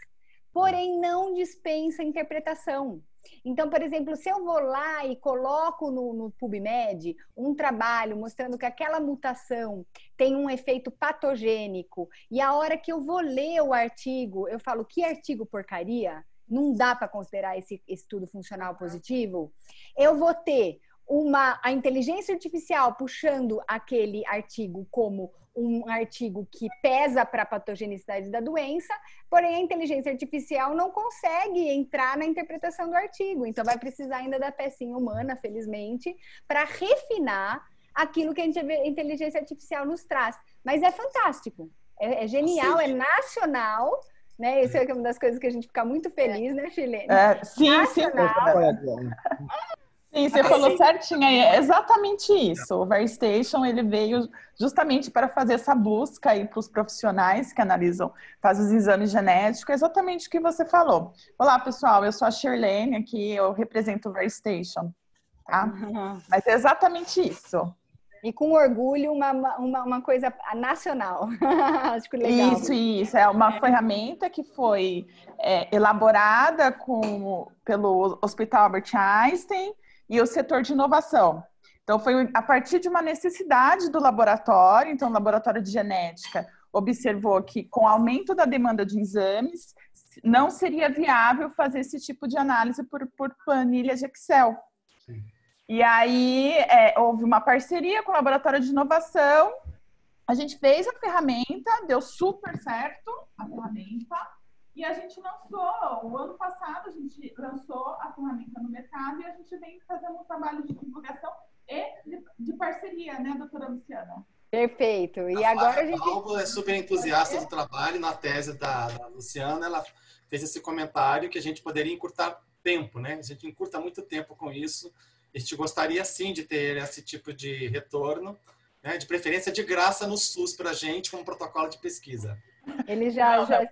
porém não dispensa interpretação. Então, por exemplo, se eu vou lá e coloco no, no, PubMed um trabalho mostrando que aquela mutação tem um efeito patogênico, e a hora que eu vou ler o artigo, eu falo que artigo porcaria, não dá para considerar esse estudo funcional positivo, eu vou ter uma a inteligência artificial puxando aquele artigo como um artigo que pesa para a patogenicidade da doença, porém a inteligência artificial não consegue entrar na interpretação do artigo, então vai precisar ainda da pecinha humana, felizmente, para refinar aquilo que a inteligência artificial nos traz. Mas é fantástico, é, é genial, é nacional. Né? Isso é, é uma das coisas que a gente fica muito feliz, é. né, Chilene? É, sim, nacional. sim. Sim, você falou assim, certinho aí. É exatamente isso. O Verstation ele veio justamente para fazer essa busca aí para os profissionais que analisam, fazem os exames genéticos, é exatamente o que você falou. Olá, pessoal, eu sou a Shirlene aqui, eu represento o Verstation, tá? Uhum. Mas é exatamente isso. E com orgulho, uma, uma, uma coisa nacional. Acho que legal. Isso, isso. É uma ferramenta que foi é, elaborada com, pelo Hospital Albert Einstein e o setor de inovação. Então, foi a partir de uma necessidade do laboratório, então, o laboratório de genética observou que, com o aumento da demanda de exames, não seria viável fazer esse tipo de análise por, por planilha de Excel. Sim. E aí, é, houve uma parceria com o laboratório de inovação, a gente fez a ferramenta, deu super certo a ferramenta, e a gente lançou, o ano passado a gente lançou a ferramenta no mercado e a gente vem fazendo um trabalho de divulgação e de, de parceria, né, doutora Luciana? Perfeito. E a agora a gente. algo é super entusiasta do trabalho, na tese da, da, Luciana, ela fez esse comentário que a gente poderia encurtar tempo, né? A gente encurta muito tempo com isso. A gente gostaria sim de ter esse tipo de retorno, né? de preferência de graça no SUS para a gente, como protocolo de pesquisa. Ele já. Não, já...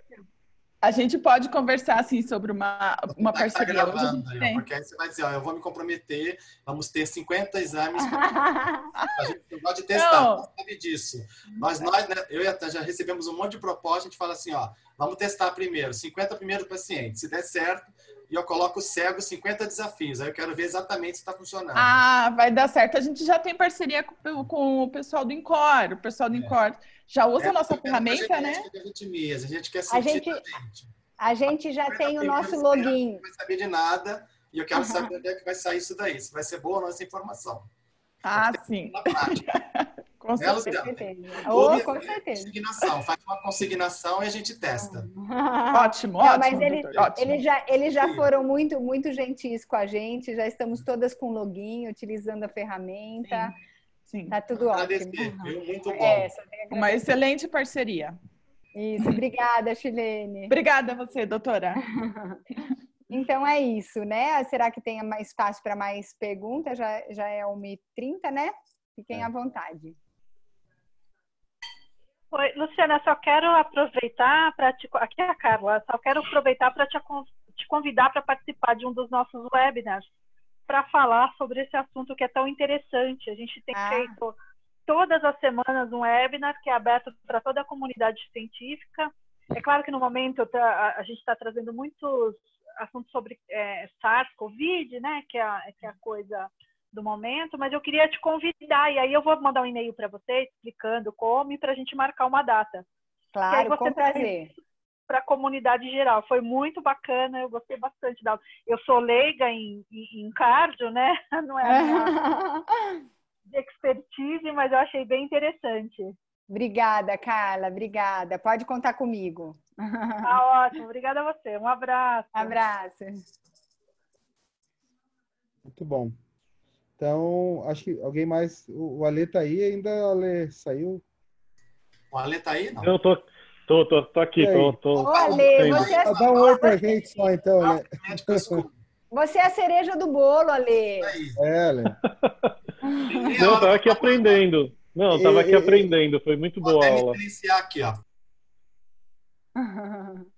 A gente pode conversar assim sobre uma, uma tá, parceria. Tá gravando, porque aí você vai dizer, ó, eu vou me comprometer, vamos ter 50 exames. Pra... a gente pode testar, não. não sabe disso. Mas nós, né, eu e a já recebemos um monte de propostas a gente fala assim, ó, vamos testar primeiro, 50 primeiros pacientes. Se der certo, e eu coloco cego 50 desafios. Aí eu quero ver exatamente se está funcionando. Ah, vai dar certo. A gente já tem parceria com, com o pessoal do Incor. O pessoal do é. Incor já usa é, a nossa ferramenta, a gente, né? A gente, quer arritmias, a gente quer sentir a gente, gente. A gente já tem o nosso login. Não vai saber de nada e eu quero uhum. saber onde é que vai sair isso daí. Se vai ser boa ou não essa informação. Ah, sim. Com certeza. Oh, com certeza. Consignação. Faz uma consignação e a gente testa. ótimo, ótimo. Não, mas ele, ótimo. Ele já, eles já foram muito, muito gentis com a gente. Já estamos todas com login, utilizando a ferramenta. Sim. Sim. Tá tudo ótimo. Muito é, bom. É, uma excelente parceria. Isso, obrigada, Chilene. Obrigada a você, doutora. Então é isso, né? Será que tem mais espaço para mais perguntas? Já, já é 1h30, né? Fiquem é. à vontade. Oi, Luciana, só quero aproveitar para te. Aqui é a Carla, só quero aproveitar para te, convidar para participar de um dos nossos webinars para falar sobre esse assunto que é tão interessante. A gente tem ah. feito todas as semanas um webinar que é aberto para toda a comunidade científica. É claro que no momento tá, a gente está trazendo muitos assuntos sobre é, SARS, Covid, né, que é, que é a coisa do momento, mas eu queria te convidar. E aí eu vou mandar um e-mail para você explicando como e para a gente marcar uma data. Claro, com prazer. Para a comunidade geral. Foi muito bacana, eu gostei bastante da Eu sou leiga em, em, em cardio, né? Não é uma de expertise, mas eu achei bem interessante. Obrigada, Carla. Obrigada. Pode contar comigo. Tá ótimo. Obrigada a você. Um abraço. abraço. Muito bom. Então, acho que alguém mais. O Ale tá aí ainda, Ale, saiu? O Ale tá aí? Não, eu tô, tô, tô, tô aqui. tô, tô, Ô, Ale, você é... Dá um oi pra gente só, então, Ale. Né? Você é a cereja do bolo, Ale. É, Ale. Não, eu tava aqui aprendendo. Não, eu tava aqui aprendendo. Foi muito boa a aula. Vou iniciar aqui, ó.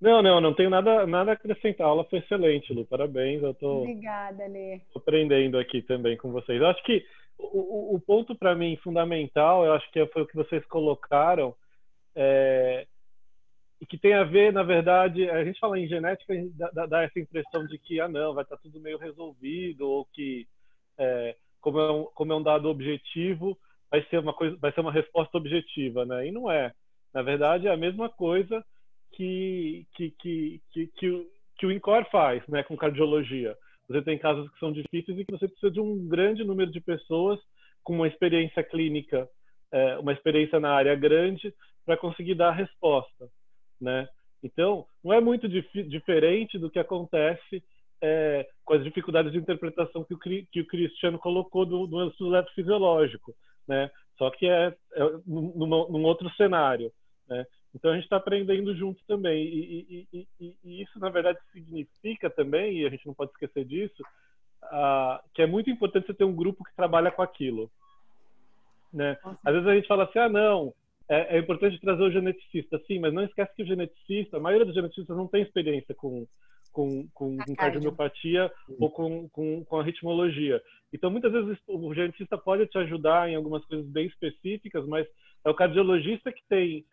Não, não, não tenho nada, nada a acrescentar. A aula foi excelente, Lu. Parabéns. Eu tô Obrigada, Lê. aprendendo aqui também com vocês. Eu acho que o, o ponto para mim fundamental, eu acho que foi o que vocês colocaram, é, e que tem a ver, na verdade, a gente fala em genética, dá, dá, essa impressão de que, ah, não, vai estar tá tudo meio resolvido, ou que, é, como, é um, como é um dado objetivo, vai ser uma, coisa, vai ser uma resposta objetiva, né? E não é. Na verdade, é a mesma coisa que, que, que, que, que o, que o INCOR faz né, com cardiologia. Você tem casos que são difíceis e que você precisa de um grande número de pessoas com uma experiência clínica, é, uma experiência na área grande, para conseguir dar a resposta. Né? Então, não é muito dif diferente do que acontece é, com as dificuldades de interpretação que o, que o Cristiano colocou do, do estudo fisiológico, né? Só que é, é numa, num outro cenário, né? Então a gente está aprendendo junto também. E, e, e, e, isso, na verdade, significa também, e a gente não pode esquecer disso, uh, que é muito importante você ter um grupo que trabalha com aquilo. Né? Às vezes a gente fala assim, ah, não, é, é, importante trazer o geneticista, sim, mas não esquece que o geneticista, a maioria dos geneticistas não tem experiência com, com, com, com cardiomiopatia ou com, com, com ritmologia Então, muitas vezes o geneticista pode te ajudar em algumas coisas bem específicas, mas é o cardiologista que tem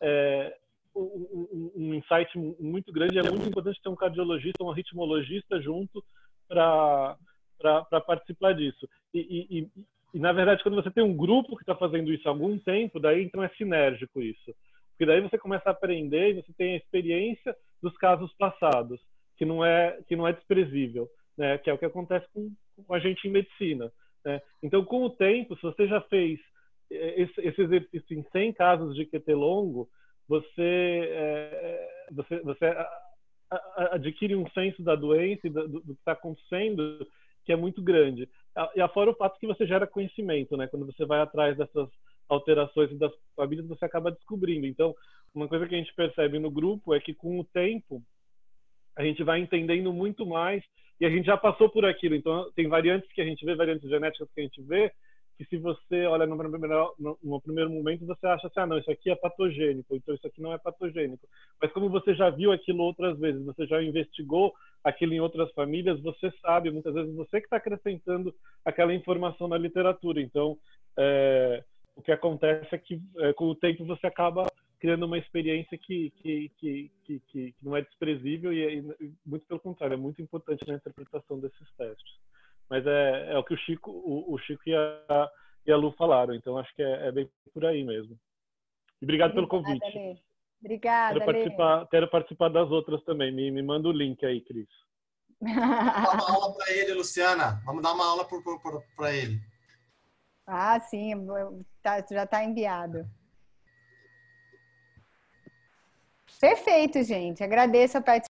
é, um, um insight muito grande. É muito importante ter um cardiologista, um ritmologista junto para participar disso. E, e, e, na verdade, quando você tem um grupo que está fazendo isso há algum tempo, daí então é sinérgico isso. Porque daí você começa a aprender e você tem a experiência dos casos passados, que não é, que não é desprezível, né? que é o que acontece com, com a gente em medicina. Né? Então, com o tempo, se você já fez esse, esse exercício em 100 casos de QT longo, você, é, é você, você adquire um senso da doença e do, do que está acontecendo que é muito grande. E afora o fato que você gera conhecimento, né? Quando você vai atrás dessas alterações e das famílias, você acaba descobrindo. Então, uma coisa que a gente percebe no grupo é que com o tempo a gente vai entendendo muito mais e a gente já passou por aquilo. Então, tem variantes que a gente vê, variantes genéticas que a gente vê, que se você olha no primeiro, no, no primeiro momento, você acha assim, ah, não, isso aqui é patogênico, então isso aqui não é patogênico. Mas como você já viu aquilo outras vezes, você já investigou aquilo em outras famílias, você sabe, muitas vezes você que está acrescentando aquela informação na literatura. Então, é, o que acontece é que é, com o tempo você acaba criando uma experiência que, que, que, que, que não é desprezível e, é, e muito pelo contrário, é muito importante na interpretação desses testes mas é, é o que o Chico, o, o Chico e a, e a Lu falaram, então acho que é, é bem por aí mesmo. E obrigado pelo convite. Obrigada, quero participar, quero participar das outras também, me, me manda o link aí, Cris. Dá uma aula para ele, Luciana. Vamos dar uma aula para ele. Ah, sim, tá, já está enviado. Perfeito, gente. Agradeço a participação.